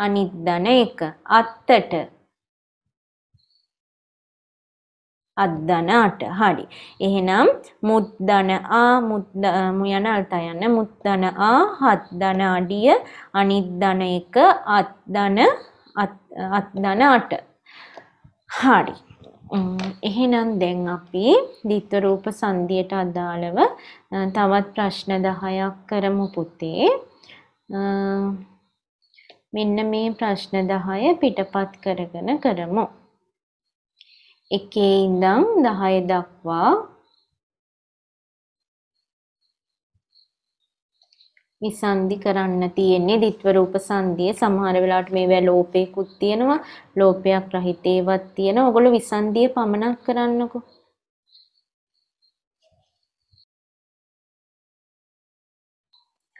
Speaker 1: අනිත් දන එක අත්තට අද්දන අට හරි. එහෙනම් මුද්දන ආ මු යන අර්ථය යන මුද්දන ආ හත්දන අඩිය අනිද්දන එක අත්දන අත්දන අට. හරි. එහෙනම් දැන් අපි ද්විත්ව රූප සංධියට අදාළව තවත් ප්‍රශ්න 10ක් කරමු පුතේ. මෙන්න මේ ප්‍රශ්න 10 පිටපත් කරගෙන කරමු. එකේ ඉඳන් 10 දක්වා විසන්දි කරන්න තියෙන්නේ ditwa රූප සංදිය සමහර වෙලාවට මේවා ලෝපේකුත් තියෙනවා ලෝපයක් රහිතේවත් තියෙනවා ඔයගොල්ලෝ විසන්දිය පමනක් කරන්නකෝ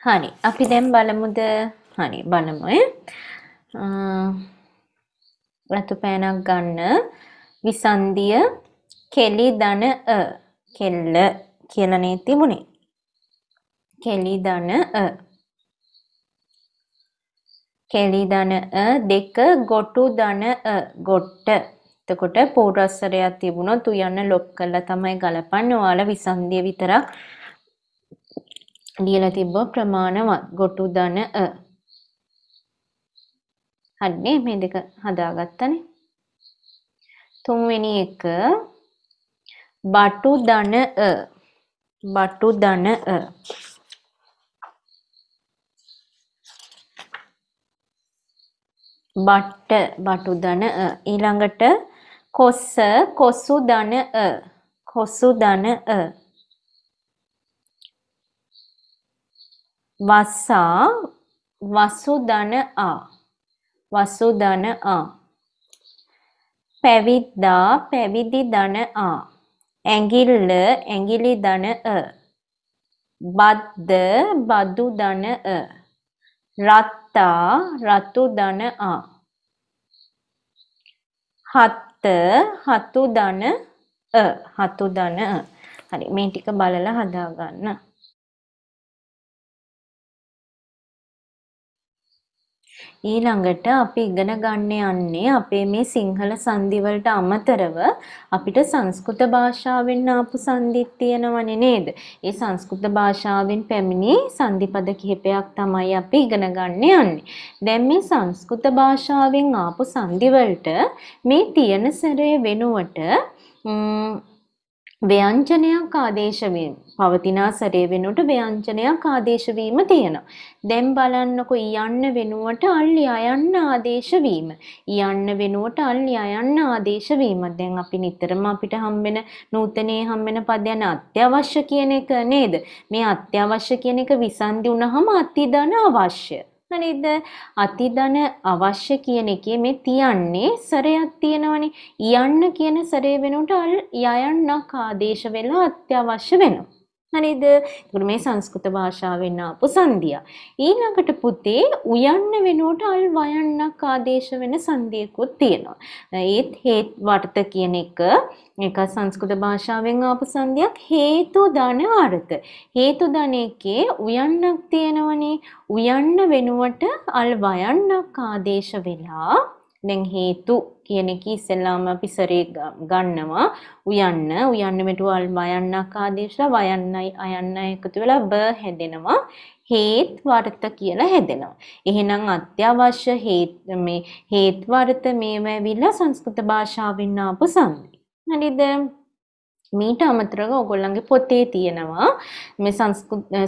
Speaker 1: හරි අපි දැන් බලමුද හරි බලමු ඈ රතු පෑනක් ගන්න විසන්දිය කෙලි දන අ කෙල්ල කියලනේ තිබුණේ කෙලි දන අ කෙලි දන අ දෙක ගොටු දන අ ගොට්ට එතකොට පූර්වස්වරයක් තිබුණොත් උයන්න ලොප් කරලා තමයි ගලපන්නේ ඔයාලා විසන්දිය විතරක් ලියලා තිබ්බ ප්‍රමාණවත් ගොටු දන අ හරි මේ දෙක හදාගත්තනේ තුන්වෙනි එක බටු දනය බටු දනය බට්ට බටු දනය ඊළඟට කොස්ස කොසු දනය කොසු දනය වස්සා වසුදන ආ වසුදන ආ පැවිද්දා පැවිදි දන ආ ඇඟිල්ල ඇඟිලි දන අ බද්ද බදු දන අ රත්තා රතු දන ආ හත්ත හතු දන අ හතු දන හරි මේ ටික බලලා හදාගන්න ඊළඟට අපි ඉගෙන ගන්න යන්නේ අපේ මේ සිංහල සංදි වලට අමතරව අපිට සංස්කෘත භාෂාවෙන් ආපු සංදිත් තියෙනවනේ නේද? ඒ සංස්කෘත භාෂාවෙන් පැමිණි සංදිපද කිහිපයක් තමයි අපි ඉගෙන ගන්න යන්නේ. දැන් මේ සංස්කෘත භාෂාවෙන් ආපු සංදි වලට මේ තියෙන සරේ වෙනුවට ව්‍යංජනයක් ආදේශ වීම පවතිනා සරේ වෙනුවට ව්‍යංජනයක් ආදේශ වීම තියෙනවා. දැන් බලන්නකො යන්න වෙනුවට අල්ලි අයන්න ආදේශ වීම. යන්න වෙනුවට අල්ලි අයන්න ආදේශ වීම. දැන් අපි නිතරම අපිට හම්බෙන නූතනයේ හම්බෙන පදයන් අත්‍යවශ්‍ය කියන එක නේද? මේ අත්‍යවශ්‍ය කියන එක විසන්දි වුණාම අතිදන අවශ්‍ය. හරිද? අතිදන අවශ්‍ය කියන එකේ මේ තියන්නේ සරයක් තියෙනවනේ. යන්න කියන සරේ වෙනුවට යයන්නක් ආදේශ වෙලා අත්‍යවශ්‍ය වෙනවා. හරිද? ඒකට මේ සංස්කෘත භාෂාවෙන් ආපු සංදියා. ඊළඟට පුතේ උයන්න වෙනුවට අල් වයන්නක් ආදේශ වෙන සංදියකුත් තියෙනවා. ඒත් හේත් වර්ථ කියන එක මේක සංස්කෘත භාෂාවෙන් ආපු සංදියක් හේතු ධන අර්ථ. හේතු ධන එකේ උයන්නක් තියෙනවනේ. උයන්න වෙනුවට අල් වයන්නක් ආදේශ වෙලා දැන් හේතු කියන එක ඉස්සෙල්ලාම අපි සරේ ගන්නවා උයන්න උයන්න මෙටු අල්ම අයන්නක් ආදේශලා වයන්නයි අයන්න එකතු වෙලා බ හැදෙනවා හේත් වර්ථ කියලා හැදෙනවා. එහෙනම් අත්‍යවශ්‍ය හේත් මේ හේත් වර්ථ මේවා ඇවිල්ලා සංස්කෘත භාෂාවෙන් ආපු සංදි. හරිද? මීට අමතරව ඔගොල්ලන්ගේ පොතේ තියෙනවා මේ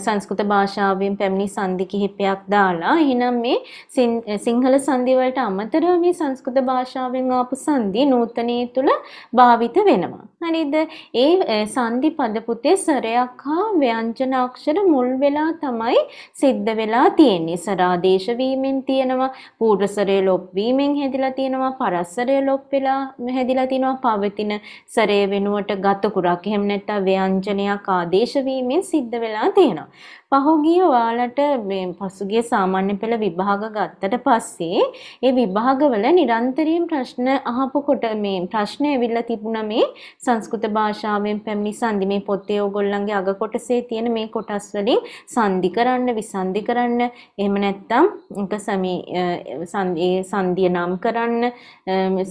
Speaker 1: සංස්කෘත භාෂාවෙන් පැමිණි සංදි කිහිපයක් දාලා එහෙනම් මේ සිංහල සංදි වලට අමතරව මේ සංස්කෘත භාෂාවෙන් ආපු සංදි නූතනයේ තුල භාවිත වෙනවා හරිද? ඒ සංදි පද පුතේ ස්වරයක් හා ව්‍යංජන අක්ෂර මුල් වෙලා තමයි සිද්ධ වෙලා තියෙන්නේ. ස්වරාදේශ වීමෙන් තියෙනවා, පූර්ව ස්වරය ලොප් වීමෙන් හැදිලා තියෙනවා, පරස්වරය ලොප් වෙලා හැදිලා තියෙනවා, පවතින ස්වරය වෙනුවට ගතකුරක්. එහෙම නැත්නම් ව්‍යංජනයක් ආදේශ වීමෙන් සිද්ධ වෙලා තියෙනවා. පහුගිය ඔයාලට මේ පසුගිය සාමාන්‍ය පෙළ විභාග ගත්තට පස්සේ ඒ විභාගවල නිරන්තරයෙන් ප්‍රශ්න අහපු කොට මේ ප්‍රශ්න ඇවිල්ලා තිබුණා මේ සංස්කෘත භාෂාවෙන් පැමිණි සංදි මේ පොතේ ඕගොල්ලන්ගේ අග කොටසේ තියෙන මේ කොටස් වලින් සංදි කරන්න විසන්දි කරන්න එහෙම නැත්නම් එක සමේ සංදිය නම් කරන්න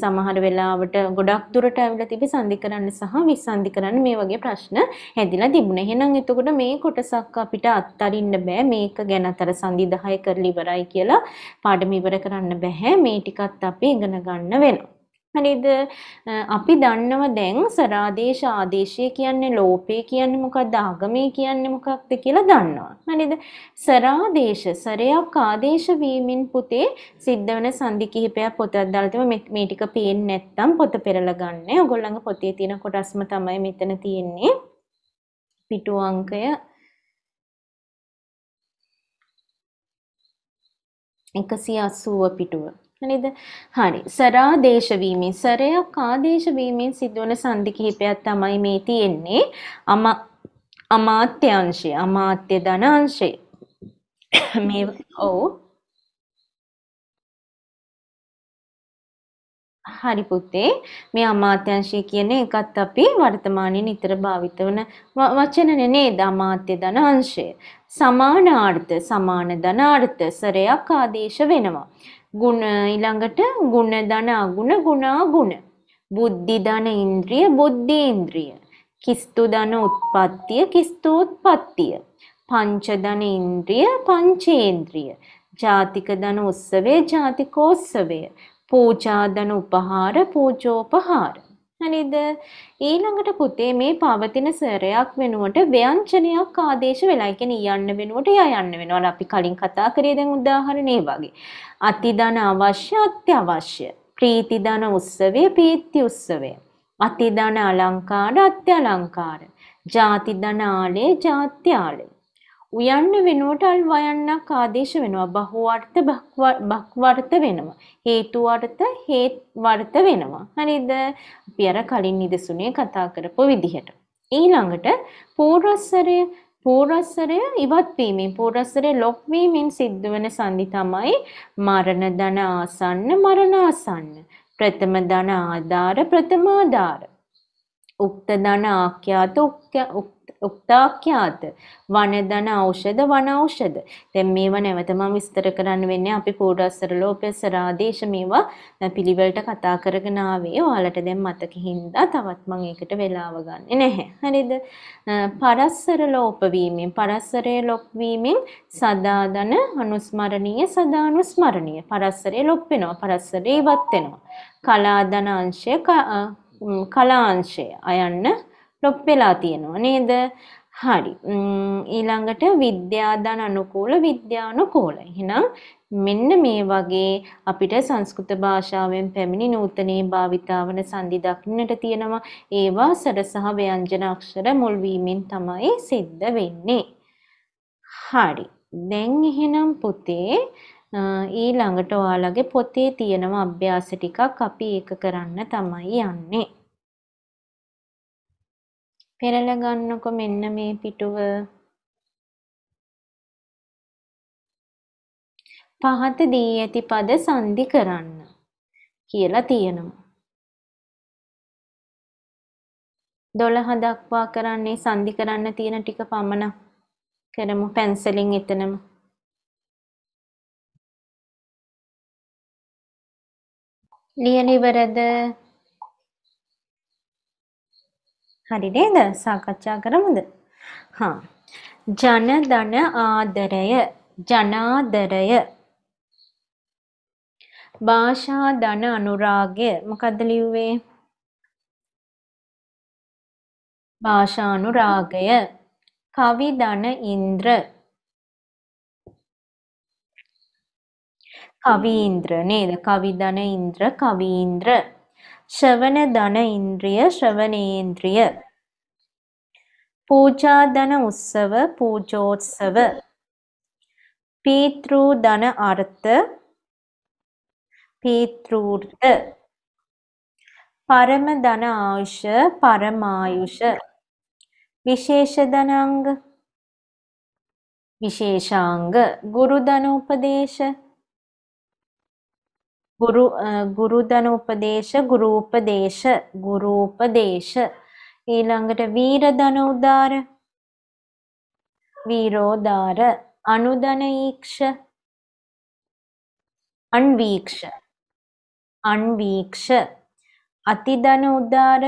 Speaker 1: සමහර වෙලාවට ගොඩක් දුරට ඇවිල්ලා තිබි සංදි කරන්න සහ විසන්දි කරන්න මේ වගේ ප්‍රශ්න හැදිලා තිබුණා. එහෙනම් එතකොට මේ කොටසක් අපිට අත්හරින්න බෑ මේක ගැන අතර සංදිදාය කරලා ඉවරයි කියලා පාඩම ඉවර කරන්න බෑ මේ ටිකත් අපි ඉගෙන ගන්න වෙනවා. හරිද? අපි දන්නව දැන් සරාදේශ ආදේශය කියන්නේ ලෝපේ කියන්නේ මොකක්ද ආගමේ කියන්නේ මොකක්ද කියලා දන්නවා. හරිද? සරාදේශ සරයක් ආදේශ වීමෙන් පුතේ සිද්ධ වෙන සංදි කිහිපයක් පොතක් දාලා තිබුණා මේ ටික පේන්නේ නැත්නම් පොත පෙරලා ගන්න. ඔයගොල්ලන්ගේ පොතේ තියෙන කොටස්ම තමයි මෙතන තියෙන්නේ. පිටු අංකය එකසිය අසුව පිටුව. නේද? හරි. සරාදේශ වීමෙන් සරයක් ආදේශ වීමෙන් සිදුවන සංදි කිහිපයක් තමයි මේ තියෙන්නේ. අම අමාත්‍ය අංශය, අමාත්‍ය ධන අංශය. මේ ඔව් හරි පුතේ මේ අමාත්‍යංශය කියන එකත් අපි වර්තමානයේ නිතර භාවිත වන වචනනේ නේද අමාත්‍ය ධන අංශය සමාන අර්ථ සමාන ධන අර්ථ සරයක් ආදේශ වෙනවා ගුණ ඊළඟට ගුණ ධන අගුණ ගුණා ගුණ බුද්ධි ධන ඉන්ද්‍රිය බුද්ධි ඉන්ද්‍රිය කිස්තු ධන උත්පත්තිය කිස්තු උත්පත්තිය පංච ධන ඉන්ද්‍රිය පංචේන්ද්‍රිය ජාතික ධන උත්සවය ජාතිකෝත්සවය පූජාදන උපහාර පූජෝපහාර. හරිද? ඊළඟට පුතේ මේ පවතින ස්වරයක් වෙනුවට ව්‍යංජනයක් ආදේශ වෙලා. ඒ කියන්නේ යන්න වෙනුවට යා යන්න වෙනවා. අපි කලින් කතා කරේ දැන් උදාහරණේ වගේ. අතිදන අවශ්‍ය අත්‍යවශ්‍ය. ප්‍රීතිදන උත්සවය ප්‍රීති උත්සවය. අතිදන අලංකාර අත්‍යලංකාර. ජාතිදන ආලේ ජාත්‍යාලේ. උයන්න වෙනුවට අල් වයන්නක් ආදේශ වෙනවා බහුවර්ථ බක්වර්ථ වෙනවා හේතුවර්ථ හේත් වර්ථ වෙනවා හරිද අපි අර කලින් නිදසුනේ කතා කරපු විදිහට ඊළඟට පූර්වස්වරය පූර්වස්වරය ඉවත් වීමෙන් පූර්වස්වරය ලොක් වීමෙන් සිද්ධ වෙන සංදි තමයි මරණ ධන ආසන්න මරණ ආසන්න ප්‍රථම ධන ආධාර ප්‍රථම ආධාර උක්ත ධන ආඛ්‍යාත උක්ත උක්තාඛ්‍යාත වනදන ඖෂධ වන ඖෂධ. දැන් මේවා නැවත මම විස්තර කරන්න වෙන්නේ අපි පූඩාස්තර ලෝපය සරාදේශ මේවා පිළිවෙලට කතා කරගෙන ආවේ. ඔයාලට දැන් මතක හින්දා තවත් මම ඒකට වෙලාව ගන්නෙ නැහැ. හරිද? පරස්සර ලෝප වීමෙන් පරස්සරේ ලොප් වීමෙන් සදාදන අනුස්මරණීය සදානුස්මරණීය පරස්සරේ ලොප් වෙනවා. පරස්සරේ ඉවත් වෙනවා. කලාදන අංශය කලාංශය අයන්න ලොප් වෙලා තියෙනවා නේද? හරි. ඊළඟට විද්‍යාදාන අනුකූල විද්‍යානුකූල. එහෙනම් මෙන්න මේ වගේ අපිට සංස්කෘත භාෂාවෙන් පැමිණි නූතනයේ භාවිතාවන සංදි දක්නට තියෙනවා. ඒවා සර සහ ව්‍යංජන අක්ෂර මුල් වීමෙන් තමයි සිද්ධ වෙන්නේ. හරි. දැන් එහෙනම් පුතේ ඊළඟට ඔයාලගේ පොතේ තියෙනවා අභ්‍යාස ටිකක් අපි ඒක කරන්න තමයි යන්නේ. පෙරල ගන්නකො මෙන්න මේ පිටුව. පහත දී ඇති පද සංදි කරන්න කියලා තියෙනවා. දොළහ දක්වා කරන්නේ සංදි කරන්න තියෙන ටික පමණක් කරමු පැන්සලින් එතනම. ලියන ඉවරද හරි නේද? සාකච්ඡා කරමුද? හා. ජන ධන ආදරය ජනාදරය භාෂා ධන අනුරාගය මොකද්ද ලිව්වේ? භාෂානුරාගය කවි ධන ඉන්ද්‍ර කවීන්ද්‍ර නේද කවි ධන ඉන්ද්‍ර කවීන්ද්‍ර ශ්‍රවණධන ඉන්ද්‍රිය ශ්‍රවණේන්ද්‍රිය පූජාධන උත්සව පූජෝත්සව පීතෘධන අර්ථ පීතෘර්ථ පරම ධන ආයුෂ පරමායුෂ විශේෂ ධනංග විශේෂාංග ගුරු ධනෝපදේශ ගුරු ගුරුධනෝපදේශ ගුරූපදේශ ගුරූපදේශ ඊළඟට වීරධන උදාර වීරෝදාර අනුධන ඊක්ෂ අන්වීක්ෂ අන්වීක්ෂ අතිධන උදාර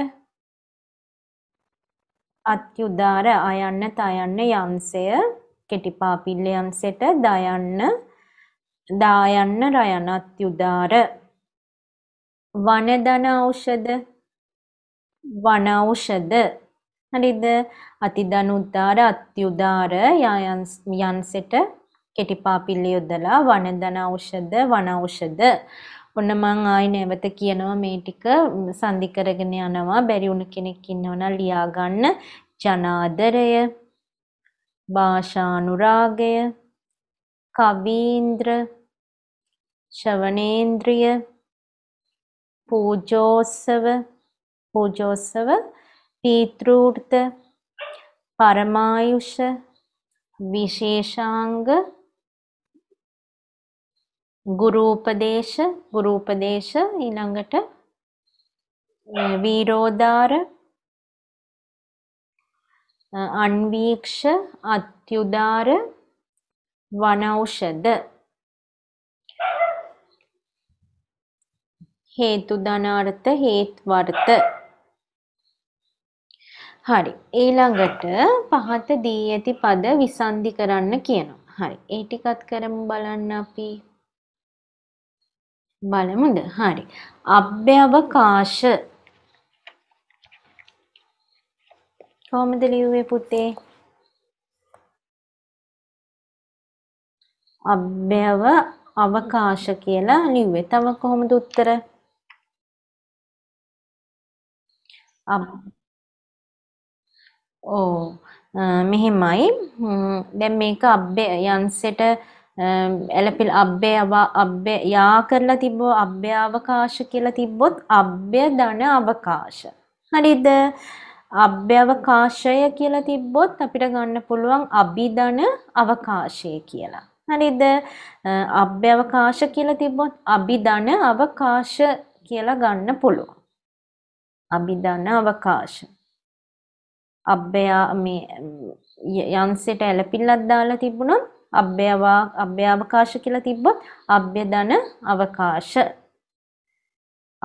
Speaker 1: අත්‍යුදාර අයන්න තයන්න යම්සය කෙටිපාපිල්ල යම්සෙට දයන්න දායන්න රයනත් යුදාර වනදන ඖෂධ වනෞෂධ හරිද අතිදනුද්දාර අත්‍යුදාර යන්සෙට කෙටිපාපිල්ලි යොදලා වනදන ඖෂධ වනෞෂධ ඔන්න මං ආයි නැවත කියනවා මේ ටික සඳි කරගෙන යනවා බැරි වුණ කෙනෙක් ඉන්නවනම් ලියා ගන්න ජනාදරය භාෂානුරාගය කවීන්ද්‍ර ශ්‍රවණේන්ද්‍රිය පූජෝත්සව පූජෝත්සව පීතෘූර්ත පරමායුෂ විශේෂාංග ගුරූපදේශ ගුරූපදේශ ඊළඟට වීරෝධාර අන්වීක්ෂ අත්‍යුදාර වනෞෂධ හේතු ධනාර්ථ හේත්වර්ථ හරි ඊළඟට පහත දී ඇති පද විසන්ධි කරන්න කියනවා. හරි. ඒ ටිකත් කරමු බලන්න අපි. බලමුද? හරි. අභ්‍යවකාශ කොහොමද ලියුවේ පුතේ? අභ්‍යව අවකාශ කියලා ලිව්වේ. තව කොහොමද උත්තර? ඕ මෙහෙමයි දැන් මේක අබ්බේ යන්සෙට එලපිල අබ්බේ අබ්බේ යා කරලා තිබ්බෝ අබ්බේ අවකාශ කියලා තිබ්බොත් අබ්බේ ධන අවකාශ හරිද අබ්බේ අවකාශය කියලා තිබ්බොත් අපිට ගන්න පුළුවන් අභිධන අවකාශය කියලා හරිද අබ්බේ අවකාශ කියලා තිබ්බොත් අභිධන අවකාශ කියලා ගන්න පුළුවන් අභිධන අවකාශ. අබ්බයා මේ යන්සෙට ඇලපිල්ලක් දාලා තිබුණා අභ්‍යවා අභ්‍යවකාශ කියලා තිබ්බොත් අභ්‍යදන අවකාශ.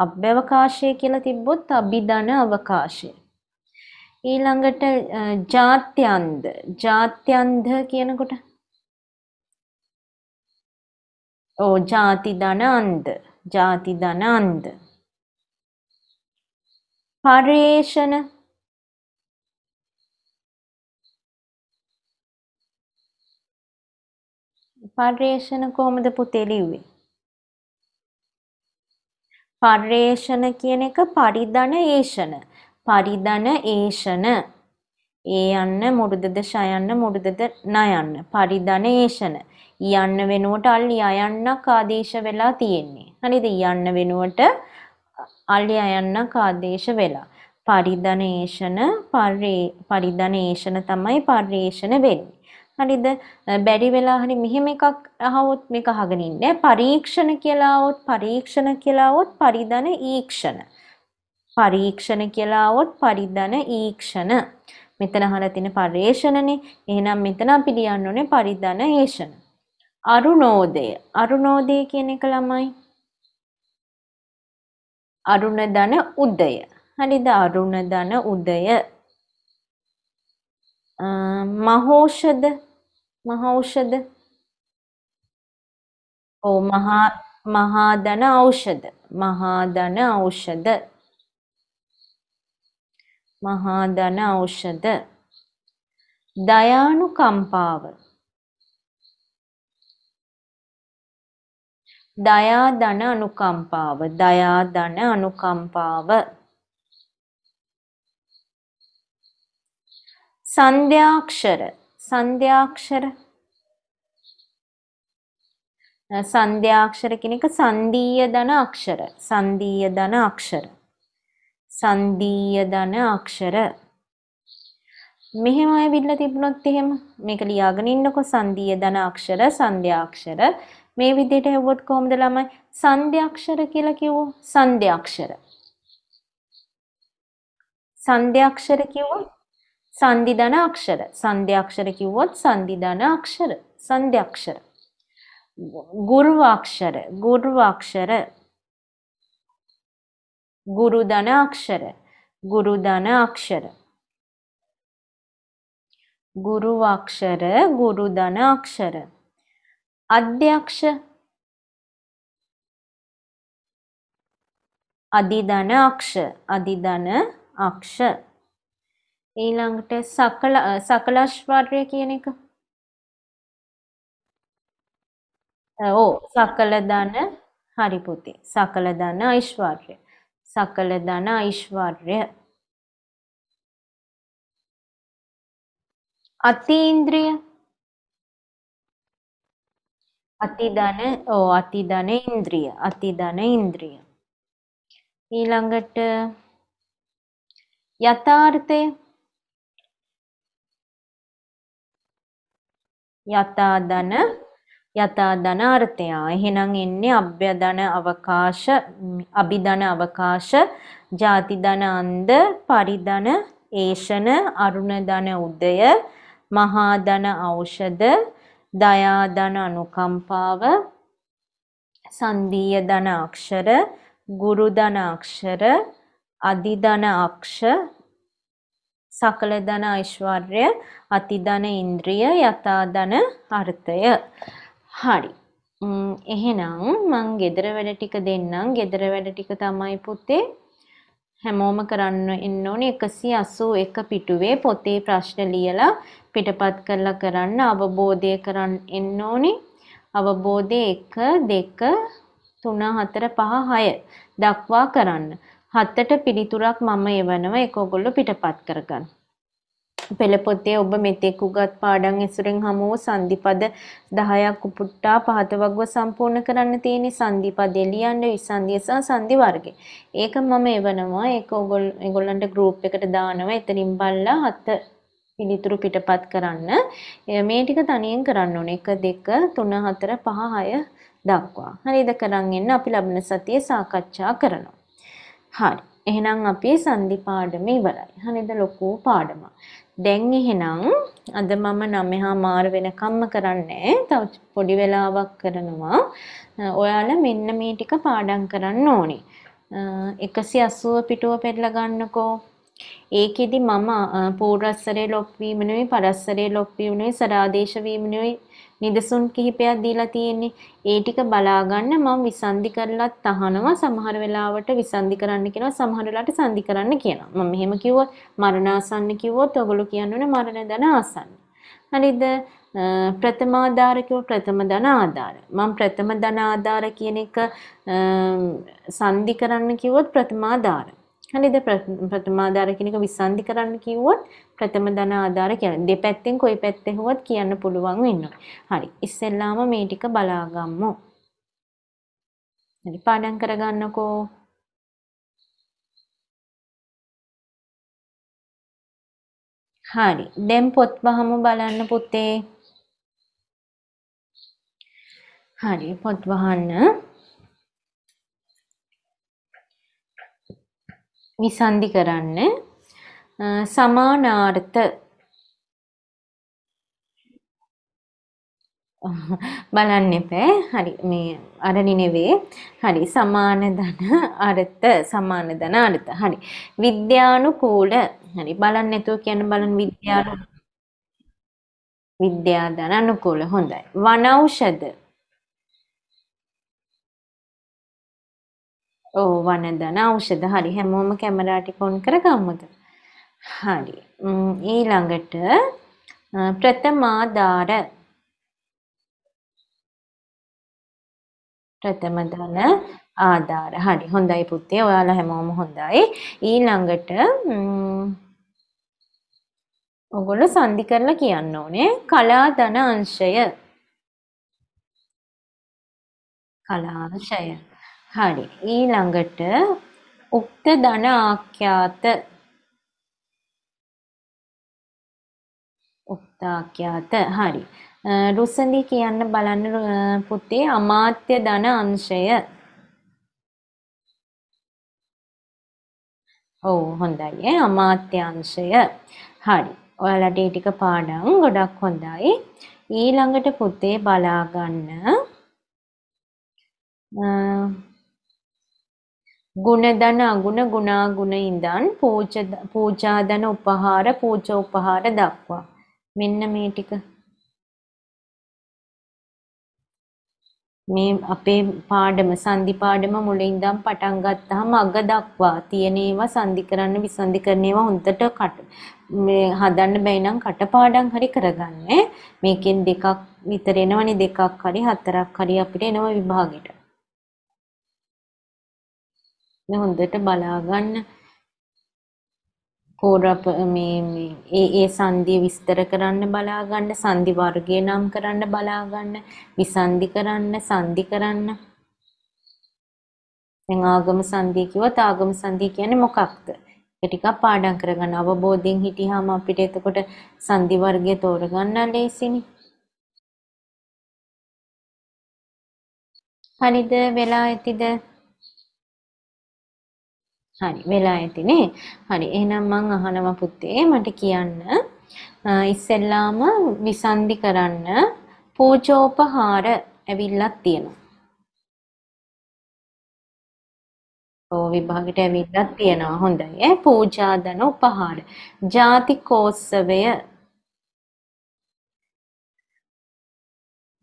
Speaker 1: අභ්‍යවකාශය කියලා තිබ්බොත් අභිධන අවකාශය. ඊළඟට ජාත්‍යන්ද ජාත්‍යන්ද කියනකොට ඕ ජාති දනන්ද ජාති දනන්ද හරියේෂණ පර්යේෂණ කොහොමද පුතේ ලිව්වේ? පර්යේෂණ කියන එක පරිධන ඒෂණ. පරිධන ඒෂණ. ඒ යන්න මුරුදද ෂයන්න මුරුදද නයන්න. පරිධන ඒෂණ. යන්න වෙනුවට අල් යයන්නක් ආදේශ වෙලා තියෙන්නේ. හරිද? යන්න වෙනුවට අල්්‍යයන්නක් ආදේශ වෙලා. පරිධනේෂණ පරිධනේෂණ තමයි පර්යේෂණ වෙන්නේ. හරිද බැරි වෙලා හරි මෙහෙම එකක් අහවොත් මේක අහගෙන ඉන්නේ පරීක්ෂණ කියලාවොත් පරීක්ෂණ කියලාවොත් පරිධන ඊක්ෂණ පරීක්ෂණ කියලාවොත් පරිධන ඊක්ෂණ මෙතන අහලා තියෙන පරිේෂණනේ එහෙනම් මෙතන අපි ලියන්න ඕනේ පරිධන ඒෂණ අරුණෝදය අරුණෝදය කියන එක ළමයි අරුණදන උදය. හරිද අරුණදන උදය. මහෝෂද මහෞෂද ඕ මහා මහාදන ඖෂධ මහාදන ඖෂධ මහාදන ඖෂධ දයානුකම්පාව දයා ධන අනුකම්පාව දයා ධන අනුකම්පාව සන්ධ්‍යාක්ෂර සන්ධ්‍යාක්ෂර සන්ධ්‍යාක්ෂර කියන එක සන්ධීය ධන අක්ෂර සන්ධීය ධන අක්ෂර සන්ධීය ධන අක්ෂර මෙහෙම ඇවිල්ලා තිබුණොත් එහෙම මේක ලියාගෙන ඉන්නකො සන්ධීය ධන අක්ෂර සන්ධ්‍යාක්ෂර මේ විදිහට හෙව්වොත් කොහොමද ළමයි සංධ්‍යාක්ෂර කියලා කිව්වෝ සංධ්‍යාක්ෂර සංධ්‍යාක්ෂර කිව්වොත් සංදිධන අක්ෂර සංධ්‍යාක්ෂර කිව්වොත් සංදිධන අක්ෂර සංධ්‍යාක්ෂර ගුරුවාක්ෂර ගුරුවාක්ෂර ගුරුධන අක්ෂර ගුරුධන අක්ෂර ගුරුවාක්ෂර ගුරුධන අක්ෂර අධ්‍යක්ෂ අධිධන අක්ෂ අධිධන අක්ෂ ඊළඟට සකල සකලශ්වාර්ය කියන එක ඕ සකලධන හරිපුති සකලධන ඓශ්වාර්ය සකලධන ඓශ්වාර්ය අතීන්ද්‍රිය අතිධන ඕ අතිධන ඉන්ද්‍රිය අතිධන ඉන්ද්‍රිය ඊළඟට යථාර්ථය යථාධන යථාධන අර්ථය එහෙනම් එන්නේ අභ්‍යධන අවකාශ අභිධන අවකාශ ජාතිධන අන්ද පරිධන ඒෂණ අරුණධන උදය මහාධන ඖෂධ දයා ධන අනුකම්පාව සන්දීය ධන අක්ෂර ගුරු ධන අක්ෂර අදි ධන අක්ෂ සකල ධන ඓශ්වර්ය අති ධන ඉන්ද්‍රිය යථා ධන අර්ථය හරි එහෙනම් මං gedara වැඩ ටික දෙන්නම් gedara වැඩ ටික තමයි පුතේ හැමෝම කරන්න එන්න ඕනේ 181 පිටුවේ පොතේ ප්‍රශ්න ලියලා පිටපත් කරලා කරන්න අවබෝධය කරන්න එන්න ඕනේ අවබෝධය 1 2 3 4 5 6 දක්වා කරන්න. හතට පිළිතුරක් මම එවනවා ඒක ඔයගොල්ලෝ පිටපත් කරගන්න. පෙළපොතේ ඔබ මෙතෙක් උගත් පාඩම් ඇසුරෙන් හමු වූ සන්ධිපද 10ක් උපුටා පහත වගව සම්පූර්ණ කරන්න තියෙන සන්ධිපදේ ලියන්න විසන්ධිය සහ සන්ධි වර්ගය. ඒක මම එවනවා. ඒක ඔයගොල්ලන්ට ගෲප් එකට දානවා. එතනින් බලලා හත පිළිතුරු පිටපත් කරන්න. මේ ටික තනියෙන් කරන්න ඕනේ. 1 2 3 4 5 6 දක්වා. හරිද? කරන් එන්න අපි ලබන සතියේ සාකච්ඡා කරනවා. හරි. එහෙනම් අපි සන්ධි පාඩම ඉවරයි. හරිද? ලොකු පාඩමක්. දැන් එහෙනම් අද මම 9 හා මාර වෙනකම්ම කරන්නේ තව පොඩි වෙලාවක් කරනවා. ඔයාලා මෙන්න මේ ටික පාඩම් කරන්න ඕනේ. 180 පිටුව පෙරලා ගන්නකෝ. ඒකෙදි මම පූර්වස්සරේ ලොක්වීම නෙවෙයි පරස්සරේ ලොක්වීම නෙවෙයි සරාදේශ වීම නෙවෙයි නිදසුන් කිහිපයක් දීලා තියෙන්නේ. ඒ ටික බලාගන්න මම විසන්දි කරලත් අහනවා සමහර වෙලාවට විසන්දි කරන්න කියනවා සමහර වෙලාවට සන්දි කරන්න කියනවා. මම මෙහෙම කිව්වොත් මරණාසන්න කිව්වොත් ඔගොල්ලෝ කියන්නේ මරණ දන ආසන්න. හරිද? ප්‍රථමාධාර කිව්ව ප්‍රථම ධන ආධාර. මම ප්‍රථම ධන ආධාර කියන එක සන්දි කරන්න කිව්වොත් ප්‍රථමාධාරයි. හරිද ප්‍රථම ආධාර කියන එක විසන්ධි කරන්න කිව්වොත් ප්‍රථම ධන ආධාර කියන්නේ දෙපැත්තෙන් කොයි පැත්තේ හුවත් කියන්න පුළුවන් වෙනවා. හරි. ඉස්සෙල්ලාම මේ ටික බලාගමු. හරි පාඩම් කරගන්නකෝ. හරි. දැන් පොත් වහමු බලන්න පුතේ. හරි පොත් වහන්න. විසන්ධි කරන්න සමානාර්ථ බලන්න එපෑ හරි මේ අරණි නෙවේ හරි සමාන ධන අර්ථ සමාන ධන අර්ථ හරි විද්‍යානුකූල හරි බලන්න නැතුව කියන්න බලන්න විද්‍යානු විද්‍යාධන අනුකූල හොඳයි වනෞෂධ ඕ වනදන ඖෂධ හරි හැමෝම කැමරා ටික ඔන් කරගමුද හරි ඊළඟට ප්‍රථමාදාර ප්‍රථම ධන ආධාර හරි හොඳයි පුතේ ඔයාලා හැමෝම හොඳයි ඊළඟට ඔගොල්ලෝ සංදි කරලා කියන්න ඕනේ කලා ධන අංශය කලාංශය හරි ඊළඟට උක්ත ධන ආඛ්‍යාත උක්ත ආඛ්‍යාත හරි රුසඳි කියන්න බලන්න පුතේ අමාත්‍ය ධන අංශය ඔව් හොඳයි ඈ අමාත්‍ය අංශය හරි ඔයාලට ඒ ටික පාඩම් ගොඩක් හොඳයි ඊළඟට පුතේ බලා ගන්න ගුණධන අගුණ ගුණාගුණ ඉඳන් පූජාධන උපහාර පූජෝපහාර දක්වා. මෙන්න මේ ටික. මේ අපේ පාඩම සංදි පාඩම මුලින්දම් පටන් ගත්තාම අග දක්වා තියෙන ඒවා සංදි කරන්න විසන්දි කරන ඒවා හොඳට කට මේ හදන්න බැයි නම් කටපාඩම් හරි කරගන්න. මේකෙන් දෙකක් විතර එනවනේ දෙකක් හරි හතරක් හරි අපිට එනවා විභාගෙට. මේ හොඳට බලා ගන්න පෝරප මේ මේ ඒ ඒ සංධිය විස්තර කරන්න බලා ගන්න සංධි වර්ගය නම් කරන්න බලා ගන්න විසන්ධි කරන්න සංධි කරන්න දැන් ආගම සංධිය කිව්වත් ආගම සංධිය කියන්නේ මොකක්ද ඒක ටිකක් පාඩම් කරගන්න අවබෝධයෙන් හිටියාම අපිට එතකොට සංධි වර්ගය තෝරගන්න ලේසිනේ හරිද වෙලා ඇතිද හරි වෙලා ඇතිනේ. හරි. එහෙනම් මං අහනවා පුතේ මට කියන්න ඉස්සෙල්ලාම විසන්දි කරන්න පූජෝපහාර ඇවිල්ලක් තියෙනවා. ඕ විභාගෙට ඇවිල්ලක් තියෙනවා. හොඳයි. ඈ පූජාදන උපහාර. ජාතිකෝත්සවය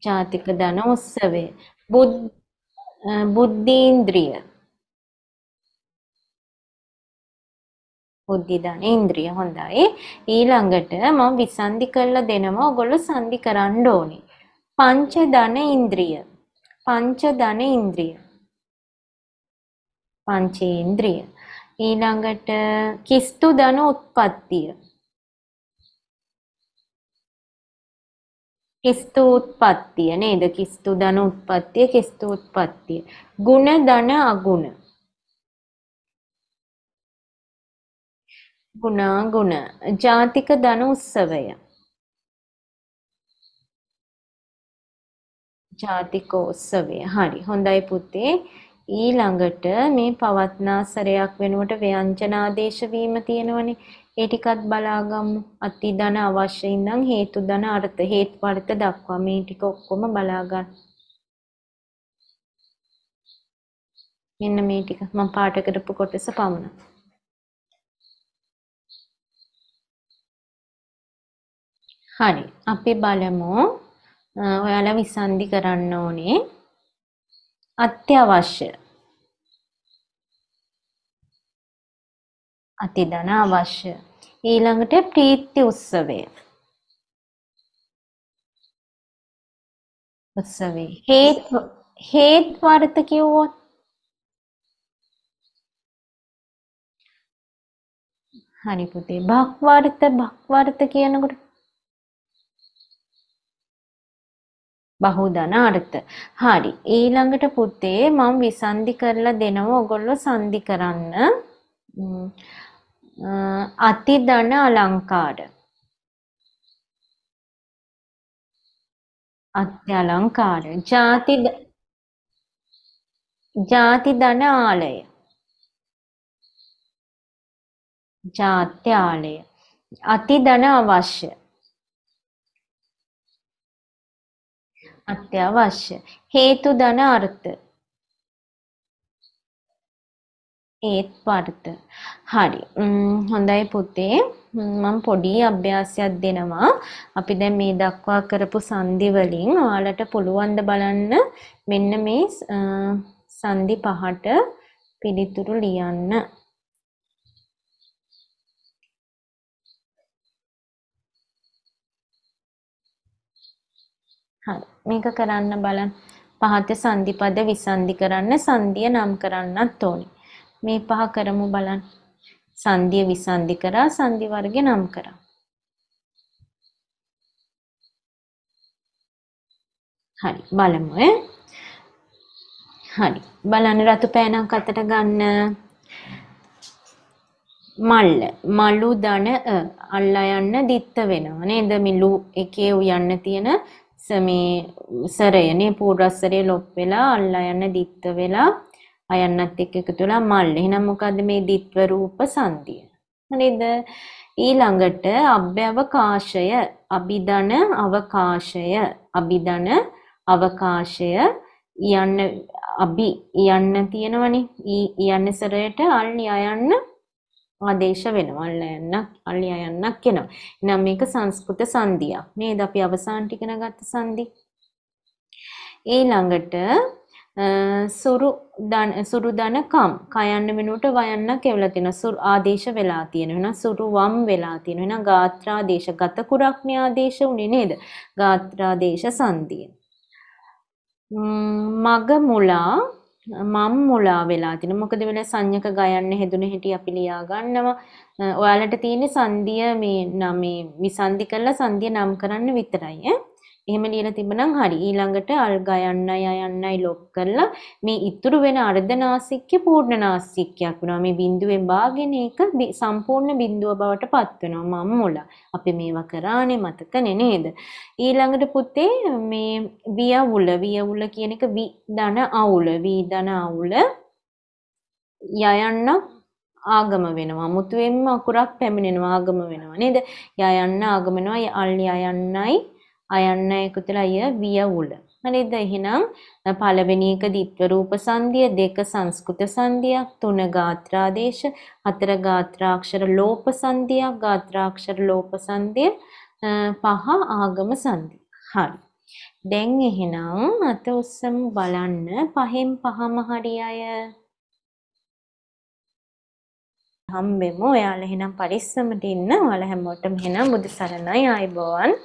Speaker 1: ජාතික දන උත්සවය. බුද්ධීන්ද්‍රිය බුද්ධිධන ඉන්ද්‍රිය හොඳයි. ඊළඟට මම විසන්දි කරලා දෙනවා. ඔයගොල්ලෝ සන්දි කරන්න ඕනේ. පංච ධන ඉන්ද්‍රිය. පංච ධන ඉන්ද්‍රිය. පංචේන්ද්‍රිය. ඊළඟට කිස්තු ධන උත්පත්තිය. කිස්තු උත්පත්තිය නේද? කිස්තු ධන උත්පත්තිය, කිස්තු උත්පත්තිය. ගුණ ධන අගුණ. ගුණාගුණ ජාතික ධන උත්සවය ජාතිකෝත්සවය හරි හොඳයි පුතේ ඊළඟට මේ පවත්නාසරයක් වෙනුවට ව්‍යංජනාදේශ වීම තියෙනවනේ ඒ ටිකත් බලාගමු අති ධන අවශ්‍ය ඉඳන් හේතු ධන අර්ථ හේතු වර්ථ දක්වා මේ ටික ඔක්කොම බලාගන්න මෙන්න මේ ටික මම පාඩ කරපු කොටස පමණයි හරි. අපි බලමු ඔයාලා විසන්දි කරන්න ඕනේ අත්‍යවශ්‍ය අතිදන අවශ්‍ය ඊළඟට ප්‍රීති උත්සවය උත්සවේ හේත් හේත් වර්ථ කිව්වොත් හරි පුතේ භක් වර්ථ භක් වර්ථ කියනකොට බහුධන අර්ථ. හරි. ඊළඟට පුතේ මම විසන්දි කරලා දෙනවා ඔයගොල්ලෝ සන්දි කරන්න. අති ධන අලංකාර. අති අලංකාර. ಜಾති ಜಾති ධන ආලය. ಜಾත්‍ය ආලය. අති ධන අවශ්‍ය. අත්‍යවශ්‍ය හේතු ධන අර්ථ ඒත් වර්ථ හරි හොඳයි පුතේ මම පොඩි අභ්‍යාසයක් දෙනවා අපි දැන් මේ දක්වා කරපු සංදි වලින් ඔයාලට පුළුවන් ද බලන්න මෙන්න මේ සංදි පහට පිළිතුරු ලියන්න හරි මේක කරන්න බලන්න. පහත සංදිපද විසන්දි කරන්න සංදිය නම් කරන්නත් ඕනි. මේ පහ කරමු බලන්න. සංදිය විසන්දි කරා සංදි වර්ගේ නම් කරා. හරි බලමු ඈ. හරි බලන්න රතු පෑනක් අතට ගන්න. මල්ල මලු දන අල්ලා යන්න දිත්ත වෙනවා නේද මිලු එකේ උයන්න තියෙන සමේ සරයනේ පූර්වස්සරේ ලොප් වෙලා අල්ලා යන දිත්ත වෙලා අයන්නත් එක්ක එකතු වෙලා මල්. එහෙනම් මොකද්ද මේ දිත්ව රූප සංදිය? හරිද? ඊළඟට අභ්‍යවකාශය, අභිදන අවකාශය, අභිදන අවකාශය යන්න අභි යන්න තියෙනවනේ. යන්න සරයට අල්ලි අයන්න ආදේශ වෙනවා යන්නක් අල්ලියා යන්නක් වෙනවා. එහෙනම් මේක සංස්කෘත සංදියක්. නේද? අපි අවසානට ඉගෙන ගත්ත සංදි. ඊළඟට සුරු දන සුරු දන කම් කයන්න වෙනුවට වයන්නක් එවලා තියෙනවා. සුරු ආදේශ වෙලා තියෙනවා. එහෙනම් සුරු වම් වෙලා තියෙනවා. එහෙනම් ගාත්‍රාදේශ ගත කුරක්ණ ආදේශ උනේ නේද? ගාත්‍රාදේශ සංදිය. මග මුලා මම මුලා වෙලා තින මොකද වෙලා සංයක ගයන්න හෙදුන හැටි අපි ලියා ගන්නවා. ඔයාලට තියෙන්නේ සංධිය මේ නම විසන්ධි කරලා සංධිය නම් කරන්න විතරයි ඈ. එහෙම ලියලා තිබුණනම් හරි. ඊළඟට අල් ගයන්නයි අයන්නයි ලොක් කරලා මේ ඉතුරු වෙන අර්ධනාසික්‍ය පූර්ණනාසික්‍යයක් වෙනවා. මේ බිඳුවෙන් බාගෙන ඒක සම්පූර්ණ බිඳුව බවට පත් වෙනවා. මම මුල. අපි මේවා කරානේ මතකනේ නේද? ඊළඟට පුතේ මේ වියවුල වියවුල කියන එක වි ධන අවුල වි ධන අවුල යයන්නක් ආගම වෙනවා මුතුවෙන්ම අකුරක් පැමිණෙනවා ආගම වෙනවා නේද යා යන්න ආගමනවා අල් යා යන්නයි අයන්න එකතුලා අය වියවුල. හරිද? එහෙනම් පළවෙනි එක දිත්ව රූප සංධිය, දෙක සංස්කෘත සංධියක්, තුන ගාත්‍රාදේශ, හතර ගාත්‍රාක්ෂර ලෝප සංධියක්, ගාත්‍රාක්ෂර ලෝප සංධිය, පහ ආගම සංධිය. හරි. දැන් එහෙනම් අත උස්සමු බලන්න පහෙන් පහම හරි අය. හම්බෙමු. ඔයාලා එහෙනම් පරිස්සමට ඉන්න. ඔයාලා හැමෝටම එහෙනම් බුදු සරණයි ආයිබෝවන්.